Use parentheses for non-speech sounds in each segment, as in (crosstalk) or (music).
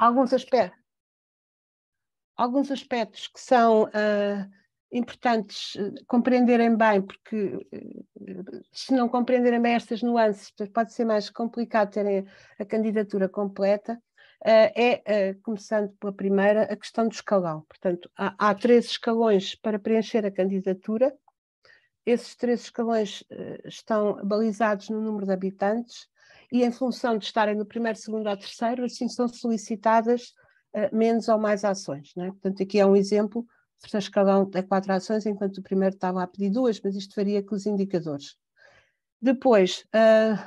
alguns aspectos, alguns aspectos que são uh, importantes eh, compreenderem bem, porque eh, se não compreenderem bem estas nuances, pode ser mais complicado terem a candidatura completa. Uh, é, uh, começando pela primeira, a questão do escalão. Portanto, há, há três escalões para preencher a candidatura. Esses três escalões uh, estão balizados no número de habitantes, e em função de estarem no primeiro, segundo ou terceiro, assim são solicitadas uh, menos ou mais ações. É? Portanto, aqui é um exemplo, o terceiro escalão é quatro ações, enquanto o primeiro estava a pedir duas, mas isto varia com os indicadores. Depois, uh,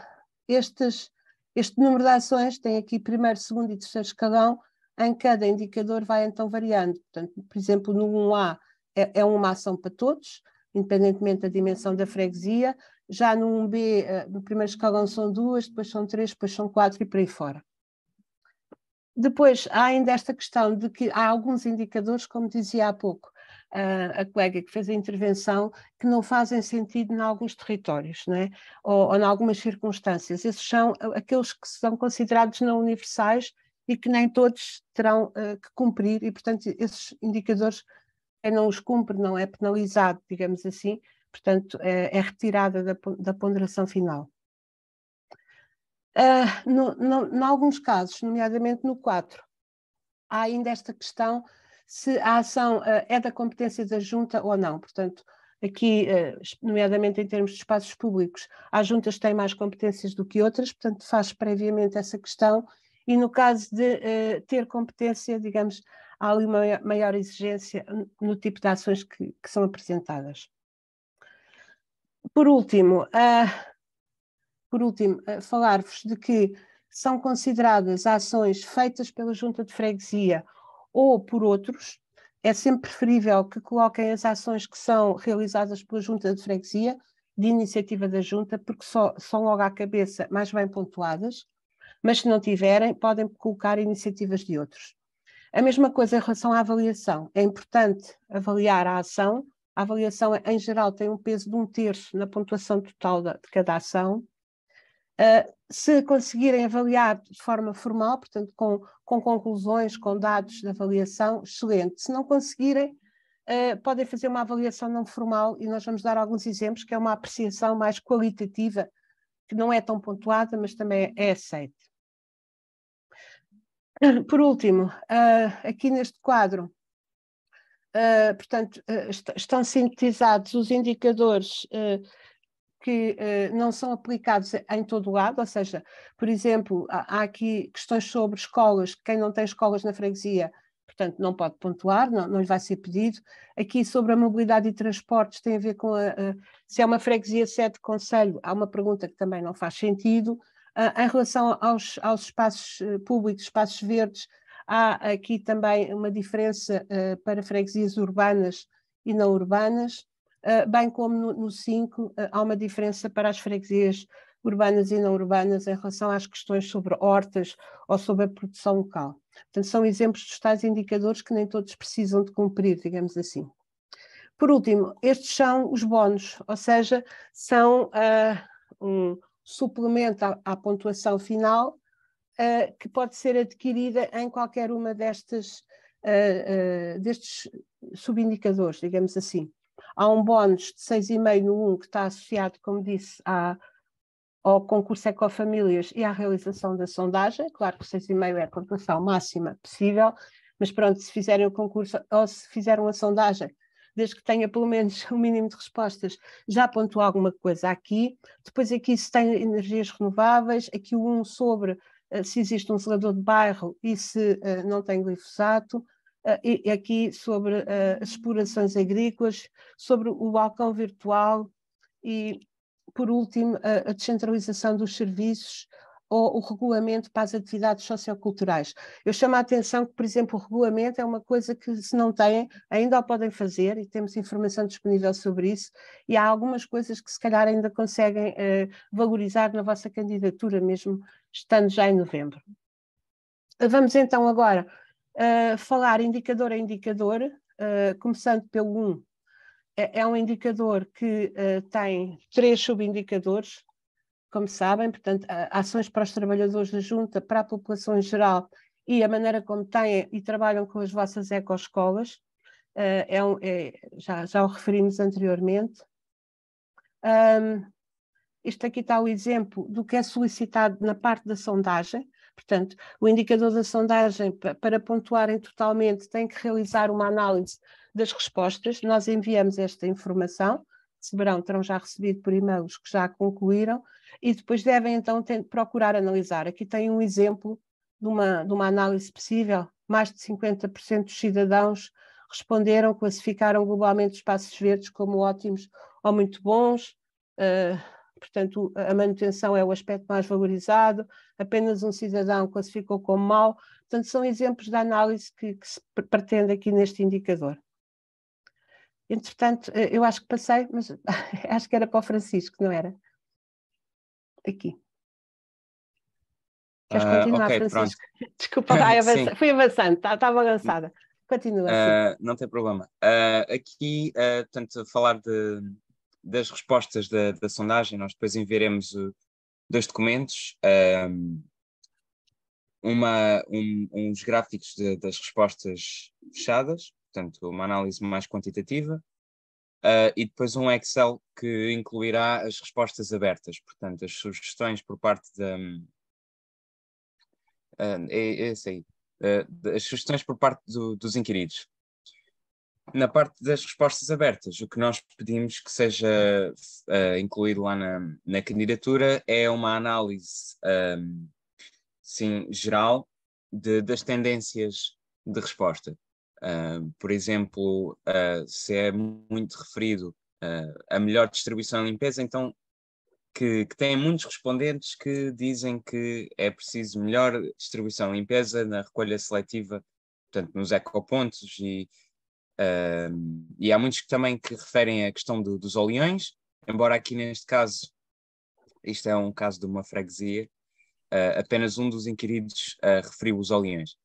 estes, este número de ações tem aqui primeiro, segundo e terceiro escalão, em cada indicador vai então variando. Portanto, por exemplo, no 1A é, é uma ação para todos, independentemente da dimensão da freguesia, já no 1B, eh, no primeiro escalão são duas, depois são três, depois são quatro e por aí fora. Depois, há ainda esta questão de que há alguns indicadores, como dizia há pouco a, eh, a colega que fez a intervenção, que não fazem sentido em alguns territórios, né? ou, ou em algumas circunstâncias. Esses são eh, aqueles que são considerados não universais e que nem todos terão uh, que cumprir, e, portanto, esses indicadores, quem não os cumpre não é penalizado, digamos assim, portanto, é, é retirada da, da, ponderação final. Uh, no, no, em alguns casos, nomeadamente no 4, há ainda esta questão se a ação uh, é da competência da junta ou não. Portanto, aqui, uh, nomeadamente em termos de espaços públicos, as juntas têm mais competências do que outras, portanto, faz previamente essa questão. E no caso de ter competência, digamos, há ali uma maior exigência no tipo de ações que, que são apresentadas por último, uh, por último, uh, falar-vos de que são consideradas ações feitas pela junta de freguesia ou por outros. É sempre preferível que coloquem as ações que são realizadas pela junta de freguesia, de iniciativa da junta, porque só, são logo à cabeça mais bem pontuadas, mas se não tiverem, podem colocar iniciativas de outros. A mesma coisa em relação à avaliação. É importante avaliar a ação a avaliação em geral tem um peso de um terço na pontuação total de cada ação. Uh, se conseguirem avaliar de forma formal, portanto, com, com conclusões, com dados de avaliação, excelente. Se não conseguirem, uh, podem fazer uma avaliação não formal e nós vamos dar alguns exemplos, que é uma apreciação mais qualitativa, que não é tão pontuada, mas também é aceite. Por último, uh, aqui neste quadro, Uh, portanto, uh, est estão sintetizados os indicadores uh, que não são aplicados em todo o lado, ou seja, por exemplo, há, há, aqui questões sobre escolas, quem não tem escolas na freguesia, portanto, não pode pontuar, não, não lhe vai ser pedido. Aqui sobre a mobilidade e transportes tem a ver com a, a, se é uma freguesia sede conselho, há uma pergunta que também não faz sentido. em relação aos, aos espaços públicos, espaços verdes, Há aqui também uma diferença uh, para freguesias urbanas e não urbanas, uh, bem como no 5 uh, eh, há uma diferença para as freguesias urbanas e não urbanas em relação às questões sobre hortas ou sobre a produção local. Portanto, são exemplos dos tais indicadores que nem todos precisam de cumprir, digamos assim. Por último, estes são os bónus, ou seja, são um suplemento à, à pontuação final uh, que pode ser adquirida em qualquer uma destas, uh, uh, destes subindicadores, digamos assim. Há um bónus de 6,5 no 1 que está associado, como disse, à, ao concurso Ecofamílias e à realização da sondagem. Claro que 6,5 é a pontuação máxima possível, mas pronto, se fizerem o concurso ou se fizeram a sondagem, desde que tenha pelo menos (laughs) o um mínimo de respostas, já pontuou alguma coisa aqui. Depois aqui se tem energias renováveis, aqui o 1 sobre eh, se existe um zelador de bairro e se eh, não tem glifosato, eh, e aqui sobre as explorações agrícolas, sobre o balcão virtual e, por último, a descentralização dos serviços, ou o regulamento para as atividades socioculturais. Eu chamo a atenção que, por exemplo, o regulamento é uma coisa que, se não têm, ainda o podem fazer, e temos informação disponível sobre isso, e há algumas coisas que, se calhar, ainda conseguem eh, valorizar na vossa candidatura, mesmo estando já em novembro. Vamos então agora uh, falar indicador a indicador, uh, começando pelo 1. É, é, um indicador que uh, tem três subindicadores, como sabem, portanto, ações para os trabalhadores da junta, para a população em geral e a maneira como têm e trabalham com as vossas ecoescolas, eh, é um, é, já, já o referimos anteriormente. Um, este aqui está o exemplo do que é solicitado na parte da sondagem. Portanto, o indicador da sondagem, para, para pontuarem totalmente, tem que realizar uma análise das respostas. Nós enviamos esta informação receberão, terão já recebido por e mails que já concluíram, e depois devem então ter, procurar analisar. Aqui tem um exemplo de uma, de uma análise possível, mais de 50% dos cidadãos responderam, classificaram globalmente espaços verdes como ótimos ou muito bons, uh, portanto, a manutenção é o aspecto mais valorizado, apenas um cidadão classificou como mau. Portanto, são exemplos da análise que, que se pretende aqui neste indicador. Entretanto, eh, eu acho que passei, mas (laughs) acho que era para o Francisco, não era? Aqui. Queres ah, continuar, uh, okay, Francisco? Pronto. (laughs) Desculpa, (laughs) avança, fui avançando, estava tá, tá avançada. Continua. Uh, não tem problema. Uh, aqui, uh, portanto, falar de, das respostas da, da, sondagem, nós depois enviaremos uh, dois documentos. uma, um, uns gráficos de, das respostas fechadas portanto, uma análise mais quantitativa, uh, e depois um Excel que incluirá as respostas abertas, portanto, as sugestões por parte da. Uh, é, é aí. Uh, as sugestões por parte do, dos inquiridos. Na parte das respostas abertas, o que nós pedimos que seja incluído lá na, na, candidatura é uma análise um, sim, geral de, das tendências de resposta. Ah, por exemplo, uh, se é muito referido ah, a melhor distribuição e limpeza, então que, que têm muitos respondentes que dizem que é preciso melhor distribuição e limpeza na recolha seletiva, portanto, nos ecopontos e, Uh, e há muitos que também que referem a questão do, dos oleões, embora aqui neste caso, isto é um caso de uma freguesia, uh, apenas um dos inquiridos uh, referiu os oleões.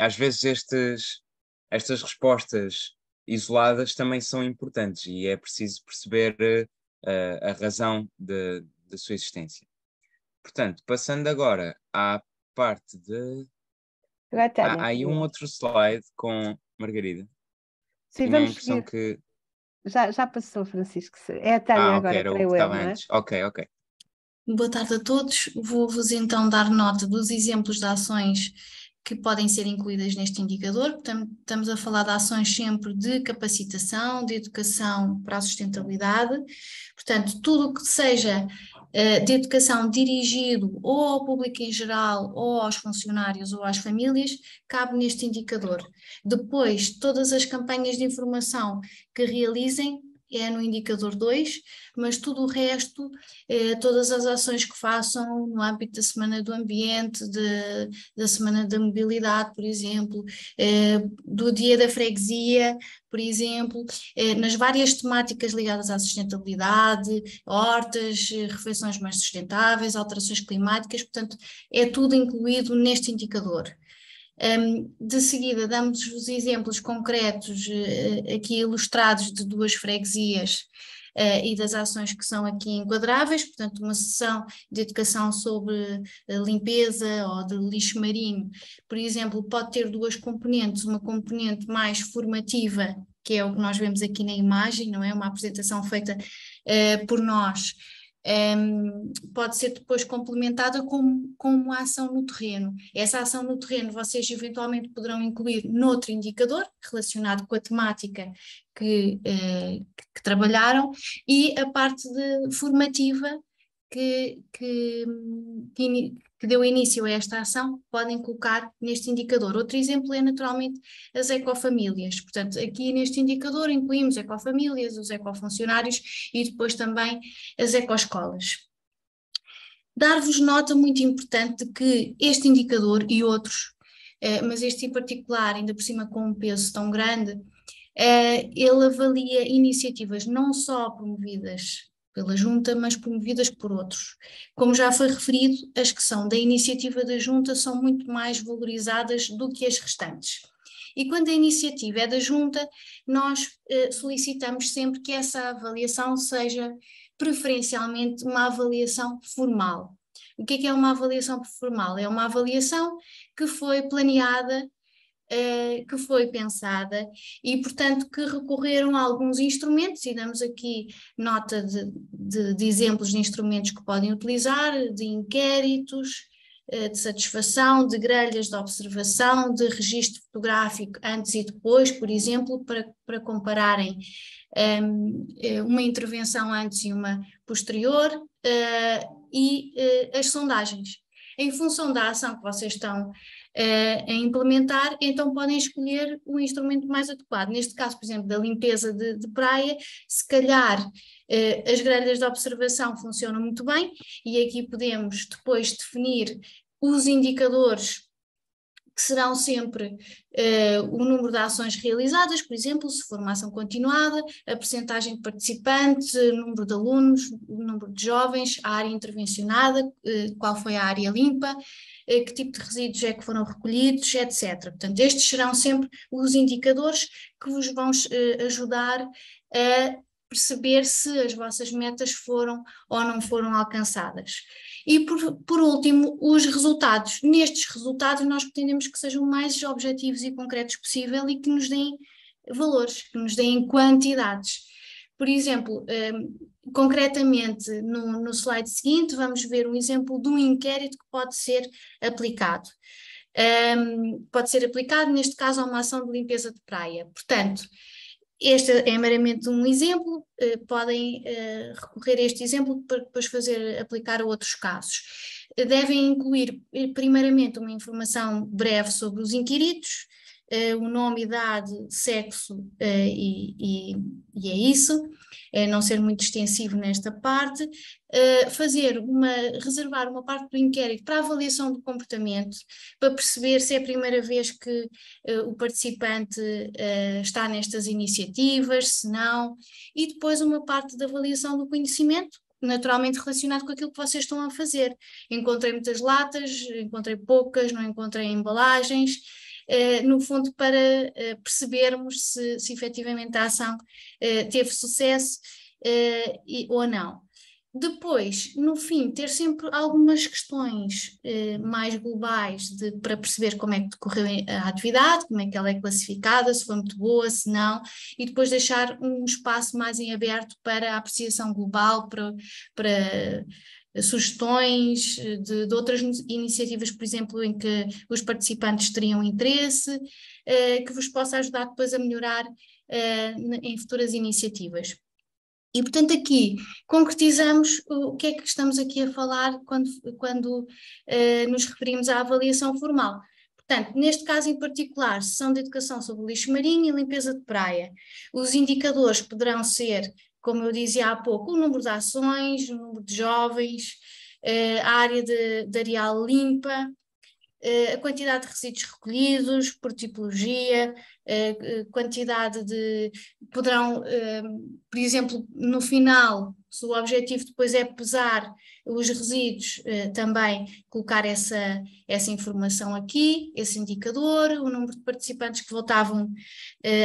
Às vezes estes, estas respostas isoladas também são importantes e é preciso perceber uh, a razão da sua existência. Portanto, passando agora à parte de. Tá há, há aí um outro slide com Margarida. Sim, vamos seguir. Que... Já, já passou, Francisco. É a Tânia ah, agora, okay, era creio eu, é? Ok, ok. Boa tarde a todos. Vou-vos então dar nota dos exemplos de ações que podem ser incluídas neste indicador. Portanto, estamos a falar de ações sempre de capacitação, de educação para a sustentabilidade. Portanto, tudo o que seja eh, de educação dirigido ou ao público em geral, ou aos funcionários, ou às famílias, cabe neste indicador. Depois, todas as campanhas de informação que realizem é no indicador 2, mas tudo o resto, eh, todas as ações que façam no âmbito da Semana do Ambiente, de, da Semana da Mobilidade, por exemplo, eh, do Dia da Freguesia, por exemplo, eh, nas várias temáticas ligadas à sustentabilidade, hortas, refeições mais sustentáveis, alterações climáticas, portanto, é tudo incluído neste indicador. Um, de seguida, damos-vos exemplos concretos uh, aqui ilustrados de duas freguesias uh, e das ações que são aqui enquadráveis, portanto, uma sessão de educação sobre uh, limpeza ou de lixo marinho, por exemplo, pode ter duas componentes, uma componente mais formativa, que é o que nós vemos aqui na imagem, não é? Uma apresentação feita por nós um, ehm, pode ser depois complementada com, com uma ação no terreno. Essa ação no terreno vocês eventualmente poderão incluir noutro indicador relacionado com a temática que, uh, que trabalharam e a parte de, formativa que, que, que deu início a esta ação podem colocar neste indicador. Outro exemplo é naturalmente as ecofamílias. Portanto, aqui neste indicador incluímos ecofamílias, os ecofuncionários e depois também as ecoescolas. Dar-vos nota muito importante que este indicador e outros, eh, mas este em particular, ainda por cima com um peso tão grande, eh, ele avalia iniciativas não só promovidas pela Junta, mas promovidas por outros. Como já foi referido, as que são da iniciativa da Junta são muito mais valorizadas do que as restantes. E quando a iniciativa é da Junta, nós eh, solicitamos sempre que essa avaliação seja preferencialmente uma avaliação formal. O que é, que é uma avaliação formal? É uma avaliação que foi planeada eh, que foi pensada e, portanto, que recorreram a alguns instrumentos, e damos aqui nota de, de, de exemplos de instrumentos que podem utilizar, de inquéritos, eh, de satisfação, de grelhas de observação, de registro fotográfico antes e depois, por exemplo, para, para compararem um, ehm, eh, uma intervenção antes e uma posterior, uh, e as sondagens. Em função da ação que vocês estão eh, a implementar, então podem escolher o um instrumento mais adequado. Neste caso, por exemplo, da limpeza de, de praia, se calhar eh, as grelhas de observação funcionam muito bem e aqui podemos depois definir os indicadores que serão sempre uh, o número de ações realizadas, por exemplo, se for uma ação continuada, a percentagem de participantes, número de alunos, número de jovens, a área intervencionada, uh, qual foi a área limpa, eh, que tipo de resíduos é que foram recolhidos, etc. Portanto, estes serão sempre os indicadores que vos vão eh, ajudar a perceber se as vossas metas foram ou não foram alcançadas. E por, por último, os resultados. Nestes resultados, nós pretendemos que sejam mais objetivos e concretos possível e que nos deem valores, que nos deem quantidades. Por exemplo, eh, Concretamente, no, no slide seguinte, vamos ver um exemplo de um inquérito que pode ser aplicado. Um, pode ser aplicado, neste caso, a uma ação de limpeza de praia. Portanto, este é meramente um exemplo, uh, podem uh, recorrer a este exemplo para depois fazer aplicar a outros casos. Devem incluir, primeiramente, uma informação breve sobre os inquiridos, uh, o nome, idade, sexo uh, e, e, e, é isso, é não ser muito extensivo nesta parte, uh, fazer uma, reservar uma parte do inquérito para avaliação do comportamento, para perceber se é a primeira vez que o participante está nestas iniciativas, se não, e depois uma parte da avaliação do conhecimento, naturalmente relacionado com aquilo que vocês estão a fazer. Encontrei muitas latas, encontrei poucas, não encontrei embalagens, eh, no fundo, para eh, percebermos se, se efetivamente a ação eh, teve sucesso ou não. Depois, no fim, ter sempre algumas questões eh, mais globais de, para perceber como é que decorreu a atividade, como é que ela é classificada, se foi muito boa, se não, e depois deixar um espaço mais em aberto para a apreciação global, para, para, sugestões de, de, outras iniciativas, por exemplo, em que os participantes teriam interesse, eh, que vos possa ajudar depois a melhorar eh, em futuras iniciativas. E, portanto, aqui concretizamos o que é que estamos aqui a falar quando, quando uh, nos referimos à avaliação formal. Portanto, neste caso em particular, sessão de educação sobre lixo marinho e limpeza de praia. Os indicadores poderão ser como eu dizia há pouco, o número de ações, o número de jovens, eh, a área de, de areal limpa, eh, a quantidade de resíduos recolhidos por tipologia, a eh, quantidade de. poderão, por exemplo, no final, se o objetivo depois é pesar os resíduos, também colocar essa, essa informação aqui, esse indicador, o número de participantes que voltavam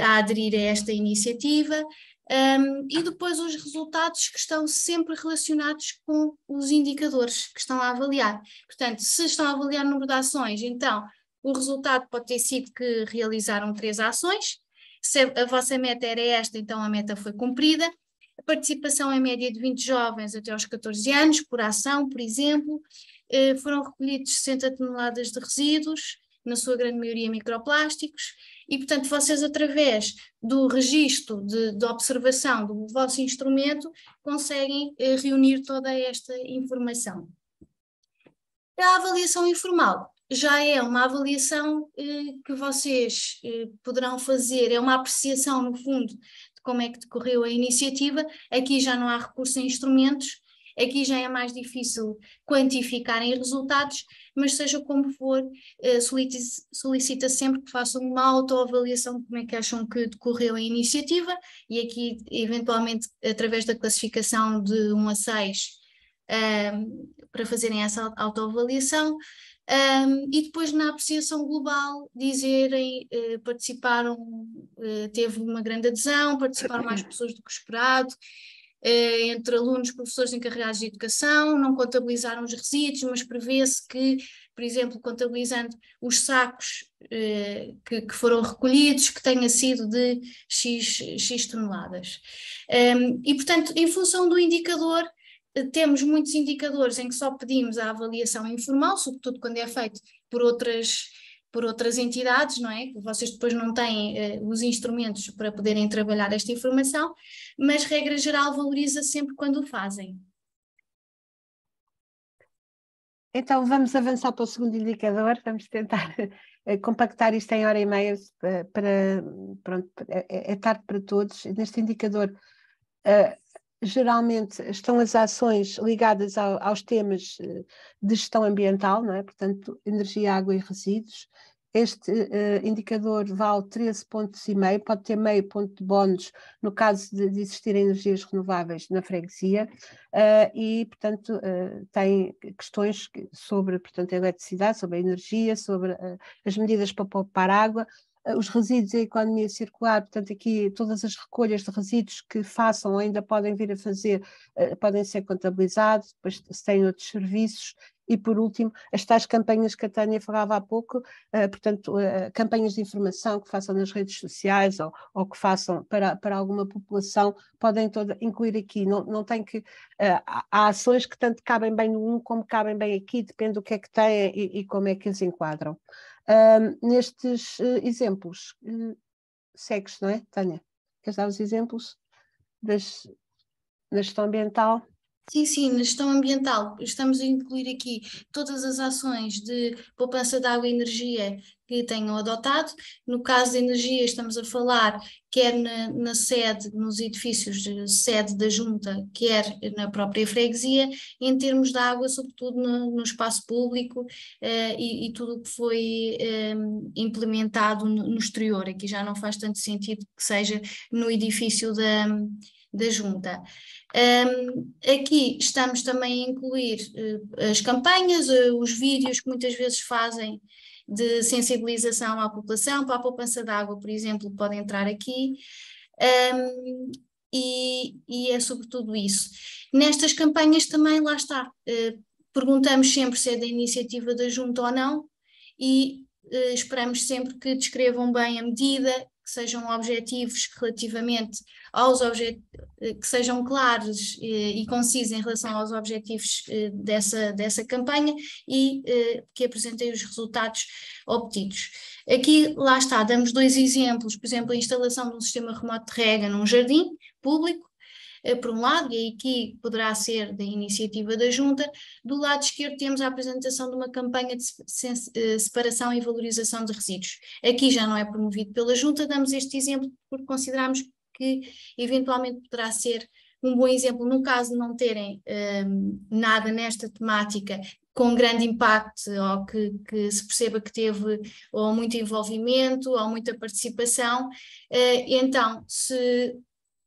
a aderir a esta iniciativa, um, e depois os resultados que estão sempre relacionados com os indicadores que estão a avaliar. Portanto, se estão a avaliar o número de ações, então o resultado pode ter sido que realizaram três ações, se a vossa meta era esta, então a meta foi cumprida. A participação em média de 20 jovens até aos 14 anos, por ação, por exemplo, eh, foram recolhidos 60 toneladas de resíduos, na sua grande maioria microplásticos, e, portanto, vocês, através do registro de, de observação do vosso instrumento, conseguem eh, reunir toda esta informação. A avaliação informal já é uma avaliação eh, que vocês eh, poderão fazer, é uma apreciação, no fundo, de como é que decorreu a iniciativa. Aqui já não há recurso a instrumentos, aqui já é mais difícil quantificar em resultados, mas seja como for, eh, solicita sempre que façam uma autoavaliação de como é que acham que decorreu a iniciativa e aqui, eventualmente, através da classificação de 1 a 6, um, para fazerem essa autoavaliação. Um, e depois na apreciação global dizerem eh, participaram, eh, teve uma grande adesão, participaram mais pessoas do que esperado, eh, entre alunos, professores encarregados de educação, não contabilizaram os resíduos, mas prevê-se que, por exemplo, contabilizando os sacos eh, que, que, foram recolhidos, que tenha sido de X, X toneladas. Um, ehm, e, portanto, em função do indicador, eh, temos muitos indicadores em que só pedimos a avaliação informal, sobretudo quando é feito por outras por outras entidades, não é? Vocês depois não têm uh, os instrumentos para poderem trabalhar esta informação, mas regra geral valoriza sempre quando o fazem. Então vamos avançar para o segundo indicador, vamos tentar (laughs) eh, compactar isto em hora e meia eh, para, pronto, é, é, é tarde para todos. Neste indicador uh, geralmente estão as ações ligadas ao, aos temas eh, de gestão ambiental, não é? portanto, energia, água e resíduos. Este uh, indicador vale 13,5 pontos e meio, pode ter meio ponto de bónus no caso de, de existirem energias renováveis na freguesia uh, e, portanto, uh, tem questões sobre portanto, a eletricidade, sobre a energia, sobre as medidas para poupar água, eh, os resíduos e a economia circular, portanto, aqui todas as recolhas de resíduos que façam ainda podem vir a fazer, eh, podem ser contabilizados, depois se têm outros serviços e por último, as tais campanhas que a Tânia falava há pouco, uh, portanto, uh, campanhas de informação que façam nas redes sociais ou, ou que façam para, para alguma população, podem toda, incluir aqui, não, não tem que, uh, há, ações que tanto cabem bem no um como cabem bem aqui, depende do que é que têm e, e como é que as enquadram. nestes exemplos, uh, segues, não é, Tânia? Queres dar os exemplos das, da gestão ambiental? Sim, sim, na gestão ambiental, estamos a incluir aqui todas as ações de poupança de água e energia que tenham adotado. No caso de energia, estamos a falar quer na, na, sede, nos edifícios de sede da junta, quer na própria freguesia, em termos de água, sobretudo no, no espaço público eh, e, e, tudo o que foi eh, implementado no, no, exterior. Aqui já não faz tanto sentido que seja no edifício da da junta. Um, aqui estamos também a incluir uh, as campanhas, uh, os vídeos que muitas vezes fazem de sensibilização à população, para a poupança de água, por exemplo, pode entrar aqui. Um, e, e, é sobretudo isso. Nestas campanhas também, lá está, uh, perguntamos sempre se é da iniciativa da junta ou não, e esperamos sempre que descrevam bem a medida que sejam objetivos relativamente aos objet eh, que sejam claros eh, e concisos em relação aos objetivos eh, dessa, dessa campanha e que apresentem os resultados obtidos. Aqui, lá está, damos dois exemplos, por exemplo, a instalação de um sistema remoto de rega num jardim público, eh, por um lado, e aqui poderá ser da iniciativa da Junta, do lado esquerdo temos a apresentação de uma campanha de eh, separação e valorização de resíduos. Aqui já não é promovido pela Junta, damos este exemplo porque consideramos que eventualmente poderá ser um bom exemplo, no caso de não terem um, ehm, nada nesta temática com grande impacto ou que, que, se perceba que teve ou muito envolvimento ou muita participação, uh, então se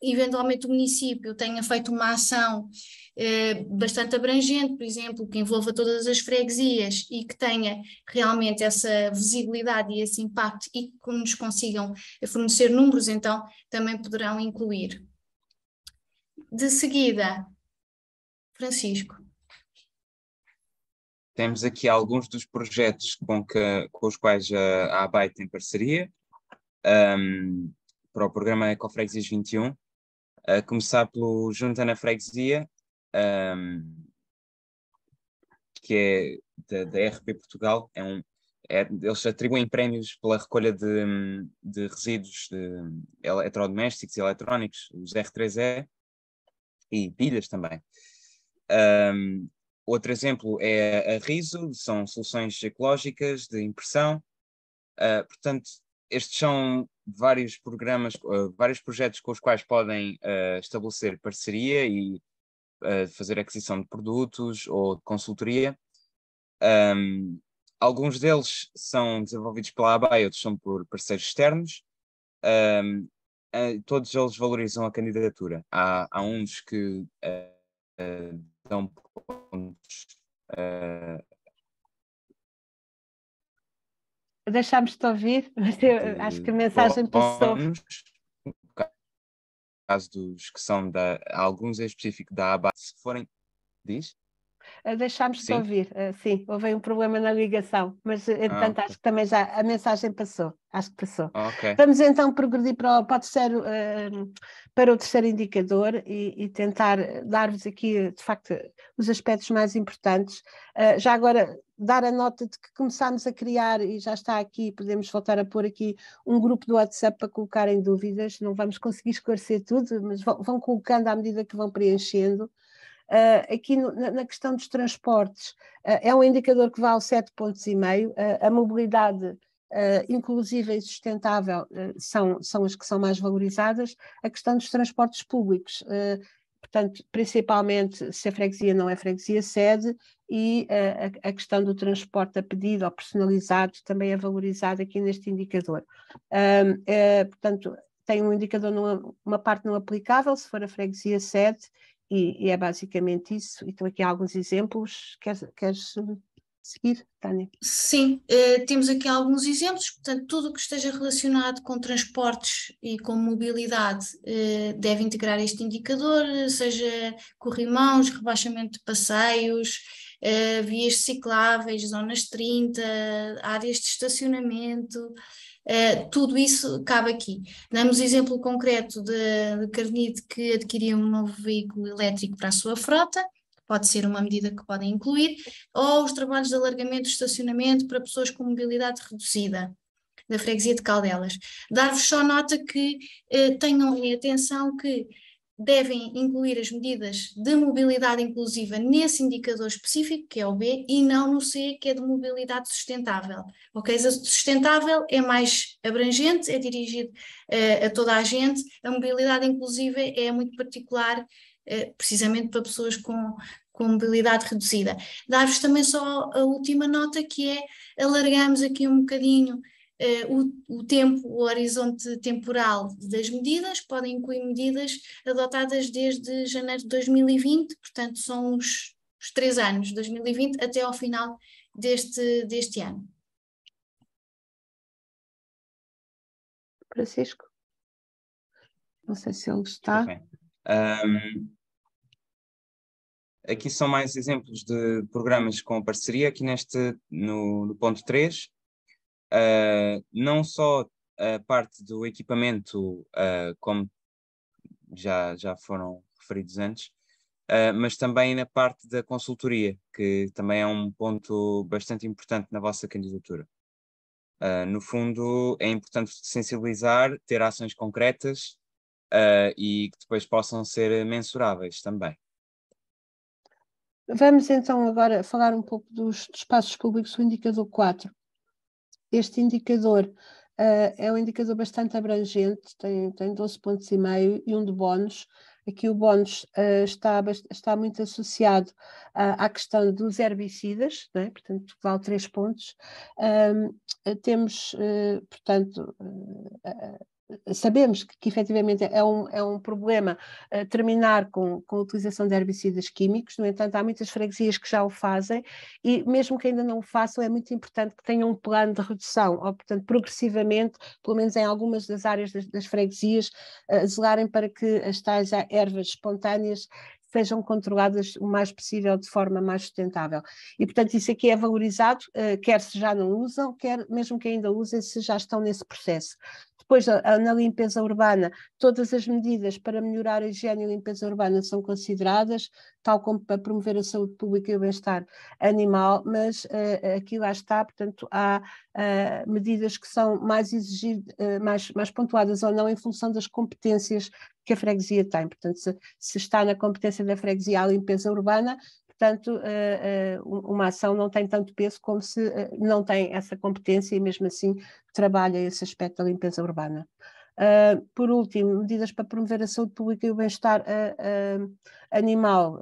eventualmente o município tenha feito uma ação eh, bastante abrangente, por exemplo, que envolva todas as freguesias e que tenha realmente essa visibilidade e esse impacto e que nos consigam fornecer números, então também poderão incluir. De seguida, Francisco. Temos aqui alguns dos projetos com, que, com os quais a, a ABAI tem parceria. Um, para o programa Ecofreguesias 21, a começar pelo Junta na Freguesia, um, que é da, da, RP Portugal, é um, é, eles atribuem prémios pela recolha de, de resíduos de eletrodomésticos e eletrónicos, os R3E, e pilhas também. Um, outro exemplo é a RISO, são soluções ecológicas de impressão. Uh, portanto, estes são vários programas, uh, vários projetos com os quais podem uh, estabelecer parceria e eh, fazer aquisição de produtos ou de consultoria. Um, alguns deles são desenvolvidos pela ABAI, outros são por parceiros externos. Um, todos eles valorizam a candidatura. Há, há uns que dão pontos Deixámos-te ouvir, (laughs) mas eu acho que a mensagem passou. No caso dos que são da. Alguns é específico da ABA, se forem. Diz? deixámos de ouvir. Ah, sim, houve um problema na ligação, mas eh, ah, entretanto ah, acho que também já a mensagem passou. Acho que passou. Okay. Vamos então progredir para o, terceiro, ah, para o terceiro indicador e, e tentar dar-vos aqui, de facto, os aspectos mais importantes. já agora, dar a nota de que começámos a criar, e já está aqui, podemos voltar a pôr aqui um grupo do WhatsApp para colocarem dúvidas. Não vamos conseguir esclarecer tudo, mas vão, vão colocando à medida que vão preenchendo. Uh, aqui no, na, na, questão dos transportes, uh, é um indicador que vale 7 pontos e meio, ah, a mobilidade Uh, inclusiva e sustentável uh, são, são as que são mais valorizadas, a questão dos transportes públicos. Uh, portanto, principalmente se a freguesia não é freguesia sede e a, a, questão do transporte a pedido ou personalizado também é valorizada aqui neste indicador. Eh, portanto, tem um indicador, numa, uma parte não aplicável, se for a freguesia sede, e, e, é basicamente isso. E estão aqui alguns exemplos. Queres, queres hum, seguir, Tânia? Sim, eh, temos aqui alguns exemplos. Portanto, tudo o que esteja relacionado com transportes e com mobilidade eh, deve integrar este indicador, seja corrimãos, rebaixamento de passeios, eh, vias cicláveis, zonas 30, áreas de estacionamento. Eh, tudo isso cabe aqui. Damos exemplo concreto de, de Carnide que adquiriu um novo veículo elétrico para a sua frota, pode ser uma medida que podem incluir, ou os trabalhos de alargamento do estacionamento para pessoas com mobilidade reduzida da freguesia de Caldelas. Dar-vos só nota que eh, tenham em atenção que devem incluir as medidas de mobilidade inclusiva nesse indicador específico, que é o B, e não no C, que é de mobilidade sustentável. Ok? sustentável é mais abrangente, é dirigido uh, a toda a gente, a mobilidade inclusiva é muito particular, uh, precisamente para pessoas com, com mobilidade reduzida. Dar-vos também só a última nota, que é alargamos aqui um bocadinho uh, o, o, tempo, o horizonte temporal das medidas, podem incluir medidas adotadas desde janeiro de 2020, portanto, são os, os três anos, 2020 até ao final deste, deste ano. Francisco? Não sei se ele está. aqui são mais exemplos de programas com parceria, aqui neste, no, no ponto 3, uh, não só a parte do equipamento, uh, como já, já foram referidos antes, uh, mas também na parte da consultoria, que também é um ponto bastante importante na vossa candidatura. no fundo, é importante sensibilizar, ter ações concretas e que depois possam ser mensuráveis também. Vamos então agora falar um pouco dos espaços públicos, o indicador 4 este indicador uh, é um indicador bastante abrangente, tem, tem 12 pontos e meio e um de bónus. Aqui o bónus uh, está, está muito associado à, ah, à questão dos herbicidas, né? portanto, vale 3 pontos. temos, portanto, sabemos que, que efetivamente é um, é um problema uh, terminar com, com a utilização de herbicidas químicos, no entanto, há muitas freguesias que já o fazem e, mesmo que ainda não o façam, é muito importante que tenham um plano de redução, ou, portanto, progressivamente, pelo menos em algumas das áreas das, das freguesias, uh, zelarem para que as tais ervas espontâneas sejam controladas o mais possível de forma mais sustentável. E, portanto, isso aqui é valorizado, eh, quer se já não usam, quer mesmo que ainda usem, se já estão nesse processo. Depois, ah, na limpeza urbana, todas as medidas para melhorar a higiene e limpeza urbana são consideradas, tal como para promover a saúde pública e o bem-estar animal, mas uh, aqui lá está, portanto, há uh, medidas que são mais exigidas, uh, mais, mais pontuadas ou não, em função das competências que a freguesia tem. Portanto, se, se está na competência da freguesia a limpeza urbana, portanto, eh, eh, uma ação não tem tanto peso como se eh, não tem essa competência e mesmo assim trabalha esse aspecto da limpeza urbana. Uh, por último, medidas para promover a saúde pública e o bem-estar uh, uh, animal,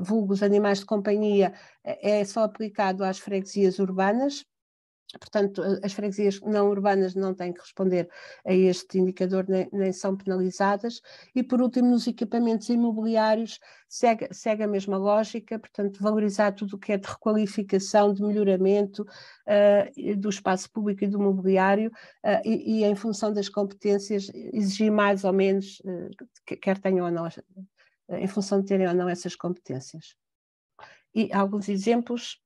vulgos animais de companhia, é só aplicado às freguesias urbanas, Portanto, as freguesias não urbanas não têm que responder a este indicador, nem, nem são penalizadas. E, por último, nos equipamentos imobiliários, segue, segue, a mesma lógica, portanto, valorizar tudo o que é de requalificação, de melhoramento uh, do espaço público e do mobiliário, uh, e, e, em função das competências, exigir mais ou menos, uh, quer tenham ou não, em função de terem ou não essas competências. E alguns exemplos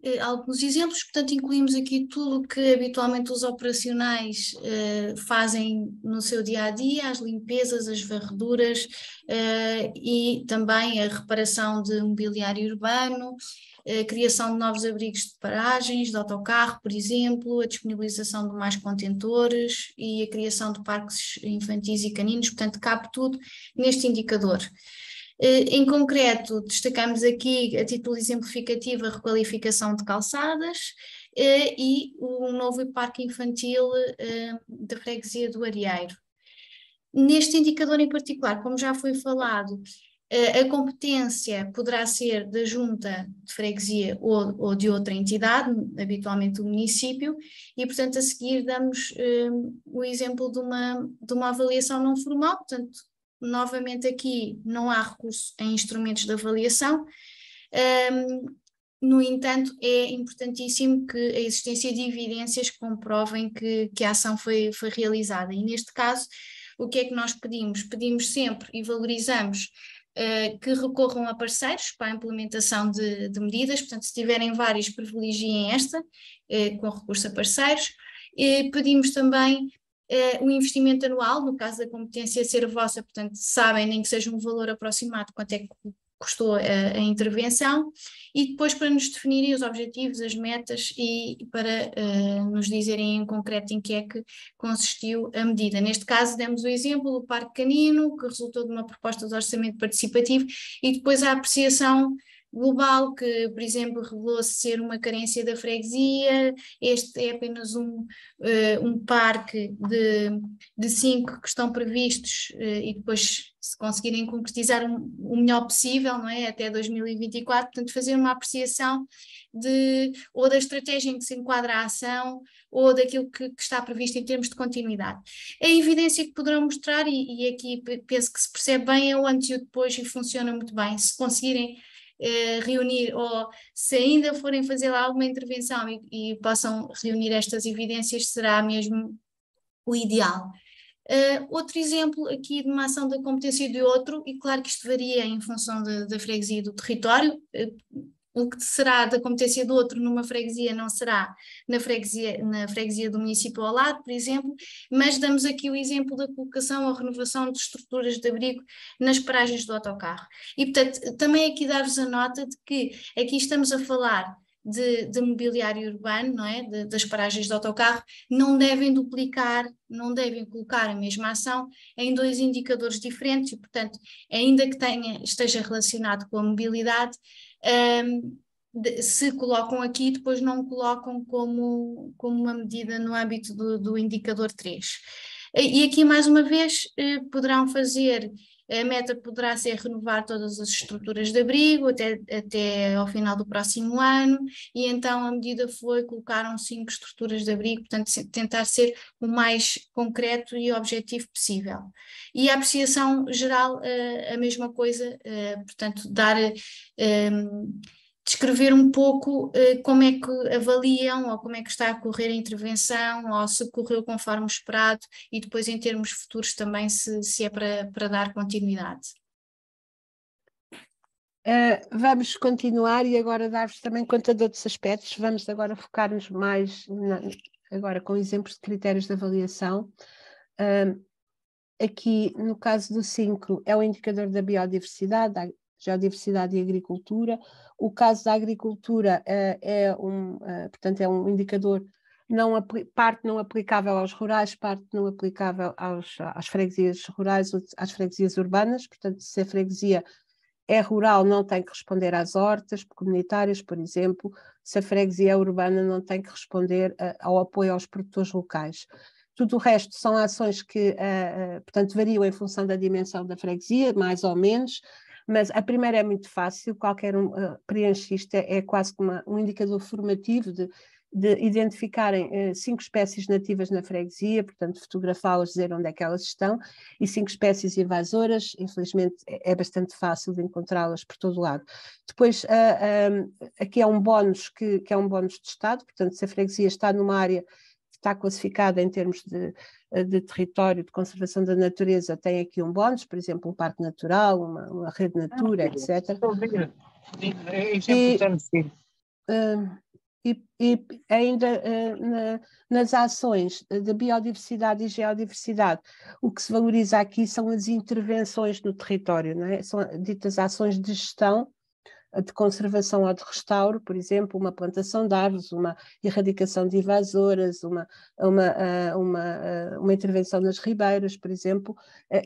eh, alguns exemplos, portanto, incluímos aqui tudo o que habitualmente os operacionais eh, fazem no seu dia a dia, as limpezas, as varreduras eh, e também a reparação de mobiliário urbano, a criação de novos abrigos de paragens, de autocarro, por exemplo, a disponibilização de mais contentores e a criação de parques infantis e caninos, portanto, cabe tudo neste indicador. Eh, em concreto, destacamos aqui, a título exemplificativo, a requalificação de calçadas eh, e o novo parque infantil eh, da freguesia do Areeiro. Neste indicador em particular, como já foi falado, a competência poderá ser da junta de freguesia ou, ou, de outra entidade, habitualmente o município, e, portanto, a seguir damos um, o exemplo de uma, de uma avaliação não formal, portanto, Novamente, aqui não há recurso em instrumentos de avaliação. Um, no entanto, é importantíssimo que a existência de evidências comprovem que, que a ação foi, foi realizada. E neste caso, o que é que nós pedimos? Pedimos sempre e valorizamos uh, que recorram a parceiros para a implementação de, de, medidas, portanto, se tiverem várias, privilegiem esta, uh, com recurso a parceiros. E pedimos também o eh, um investimento anual, no caso da competência ser vossa, portanto, sabem nem que seja um valor aproximado, quanto é que custou a, a intervenção, e depois para nos definirem os objetivos, as metas e para uh, nos dizerem em concreto em que é que consistiu a medida. Neste caso, demos o exemplo do Parque Canino, que resultou de uma proposta de orçamento participativo, e depois a apreciação global, que, por exemplo, revelou-se ser uma carência da freguesia. Este é apenas um, uh, um parque de, de cinco que estão previstos uh, e depois, se conseguirem concretizar o melhor possível, não é? até 2024, portanto, fazer uma apreciação de, ou da estratégia em que se enquadra a ação ou daquilo que, que está previsto em termos de continuidade. É a evidência que poderão mostrar, e, e aqui penso que se percebe bem, é o antes e o depois e funciona muito bem. Se conseguirem é, reunir, ou se ainda forem fazer lá alguma intervenção e, e possam reunir estas evidências, será mesmo o ideal. Uh, outro exemplo aqui de uma ação da competência de outro, e claro que isto varia em função da freguesia e do território, uh, o que será da competência do outro numa freguesia não será na freguesia, na freguesia do município ao lado, por exemplo, mas damos aqui o exemplo da colocação ou renovação de estruturas de abrigo nas paragens do autocarro. E, portanto, também aqui dar-vos a nota de que aqui estamos a falar de, de, mobiliário urbano, não é? De, das paragens de autocarro, não devem duplicar, não devem colocar a mesma ação em dois indicadores diferentes e, portanto, ainda que tenha, esteja relacionado com a mobilidade, um, se colocam aqui, depois não colocam como, como uma medida no âmbito do, do indicador 3. E aqui, mais uma vez, eh, poderão fazer a meta poderá ser renovar todas as estruturas de abrigo até, até ao final do próximo ano, e então a medida foi colocaram cinco estruturas de abrigo, portanto, se, tentar ser o mais concreto e objetivo possível. E a apreciação geral, uh, a mesma coisa, uh, portanto, dar. Eh, descrever um pouco eh, como é que avaliam ou como é que está a correr a intervenção ou se correu conforme esperado e depois em termos futuros também se, se é para, dar continuidade. Uh, vamos continuar e agora dar-vos também conta de outros aspectos. Vamos agora focar-nos mais na, agora com exemplos de critérios de avaliação. Uh, aqui, no caso do 5, é o indicador da biodiversidade, Geodiversidade e Agricultura. O caso da agricultura uh, é, um, uh, portanto, é um indicador não parte não aplicável aos rurais, parte não aplicável aos, às freguesias rurais, às freguesias urbanas, portanto, se a freguesia é rural, não tem que responder às hortas comunitárias, por exemplo, se a freguesia é urbana, não tem que responder uh, ao apoio aos produtores locais. Tudo o resto são ações que, uh, portanto, variam em função da dimensão da freguesia, mais ou menos, mas a primeira é muito fácil, qualquer um, uh, preenchista é quase como um indicador formativo de, de identificarem uh, cinco espécies nativas na freguesia, portanto, fotografá-las, dizer onde é que elas estão, e cinco espécies invasoras, infelizmente é, é bastante fácil de encontrá-las por todo o lado. Depois, uh, aqui é um bónus que, que é um bónus de Estado, portanto, se a freguesia está numa área está classificada em termos de, eh, de, território de conservação da natureza tem aqui um bónus, por exemplo, um parque natural, uma, uma rede ah, natura, ah, etc. é, é, é importante, sim. Uh, e, e, ainda uh, na, nas ações da biodiversidade e geodiversidade, o que se valoriza aqui são as intervenções no território, não é? são ditas ações de gestão eh, de conservação ou de restauro, por exemplo, uma plantação de árvores, uma erradicação de invasoras, uma, uma, eh, uma, eh, uma intervenção nas ribeiras, por exemplo,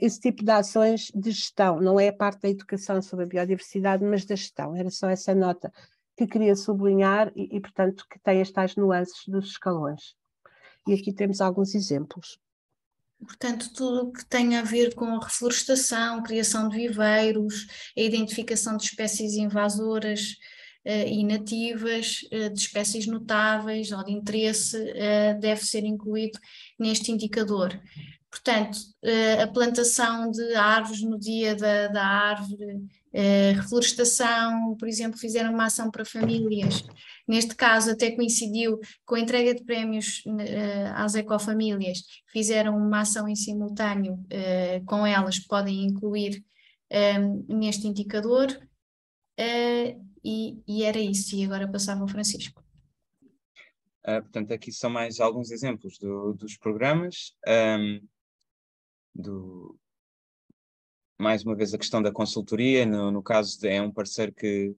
esse tipo de ações de gestão, não é a parte da educação sobre a biodiversidade, mas da gestão, era só essa nota que queria sublinhar e, e portanto, que tem estas nuances dos escalões. E aqui temos alguns exemplos. Portanto, tudo o que tem a ver com a reflorestação, criação de viveiros, a identificação de espécies invasoras uh, e nativas, uh, de espécies notáveis ou de interesse, uh, deve ser incluído neste indicador. Portanto, a plantação de árvores no dia da, da árvore eh, reflorestação, por exemplo, fizeram uma ação para famílias. Neste caso, até coincidiu com a entrega de prémios uh, às ecofamílias, fizeram uma ação em simultâneo uh, com elas, podem incluir um, ehm, neste indicador. E, e, era isso, e agora passava ao Francisco. Ah, portanto, aqui são mais alguns exemplos do, dos programas um, ehm, do, mais uma vez a questão da consultoria, no, no caso de, é um parceiro que,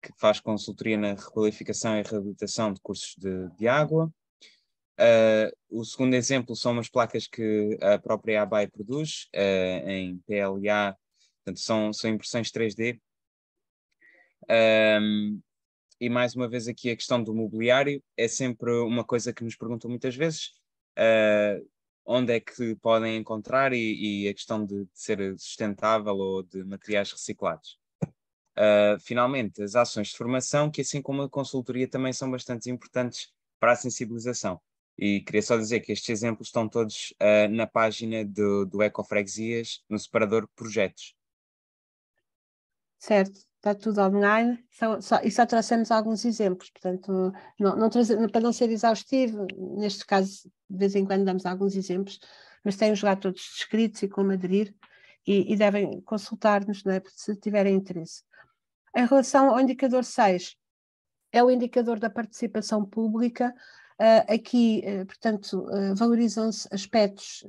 que faz consultoria na requalificação e reabilitação de cursos de, de água. Uh, o segundo exemplo são umas placas que a própria ABAI produz uh, em PLA, portanto, são, são impressões 3D. Um, e mais uma vez aqui a questão do mobiliário é sempre uma coisa que nos perguntam muitas vezes. Uh, onde é que podem encontrar e, e a questão de, de, ser sustentável ou de materiais reciclados. Uh, finalmente, as ações de formação, que assim como a consultoria também são bastante importantes para a sensibilização. E queria só dizer que estes exemplos estão todos uh, na página do, do Ecofreguesias, no separador Projetos. Certo está tudo online só, só, e só trouxemos alguns exemplos, portanto, não, não para não ser exaustivo, neste caso, de vez em quando damos alguns exemplos, mas têm-os lá todos descritos e como aderir e, e devem consultar-nos é? se tiverem interesse. Em relação ao indicador 6, é o indicador da participação pública. Uh, aqui, uh, portanto, uh, valorizam-se aspectos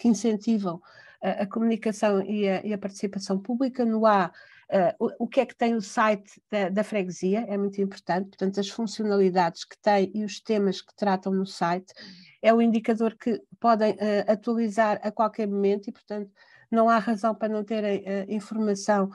que incentivam a comunicação e a, e a participação pública. No A, Uh, o, o, que é que tem o site da, da, freguesia é muito importante, portanto, as funcionalidades que tem e os temas que tratam no site é o indicador que podem uh, atualizar a qualquer momento e, portanto, não há razão para não terem uh, informação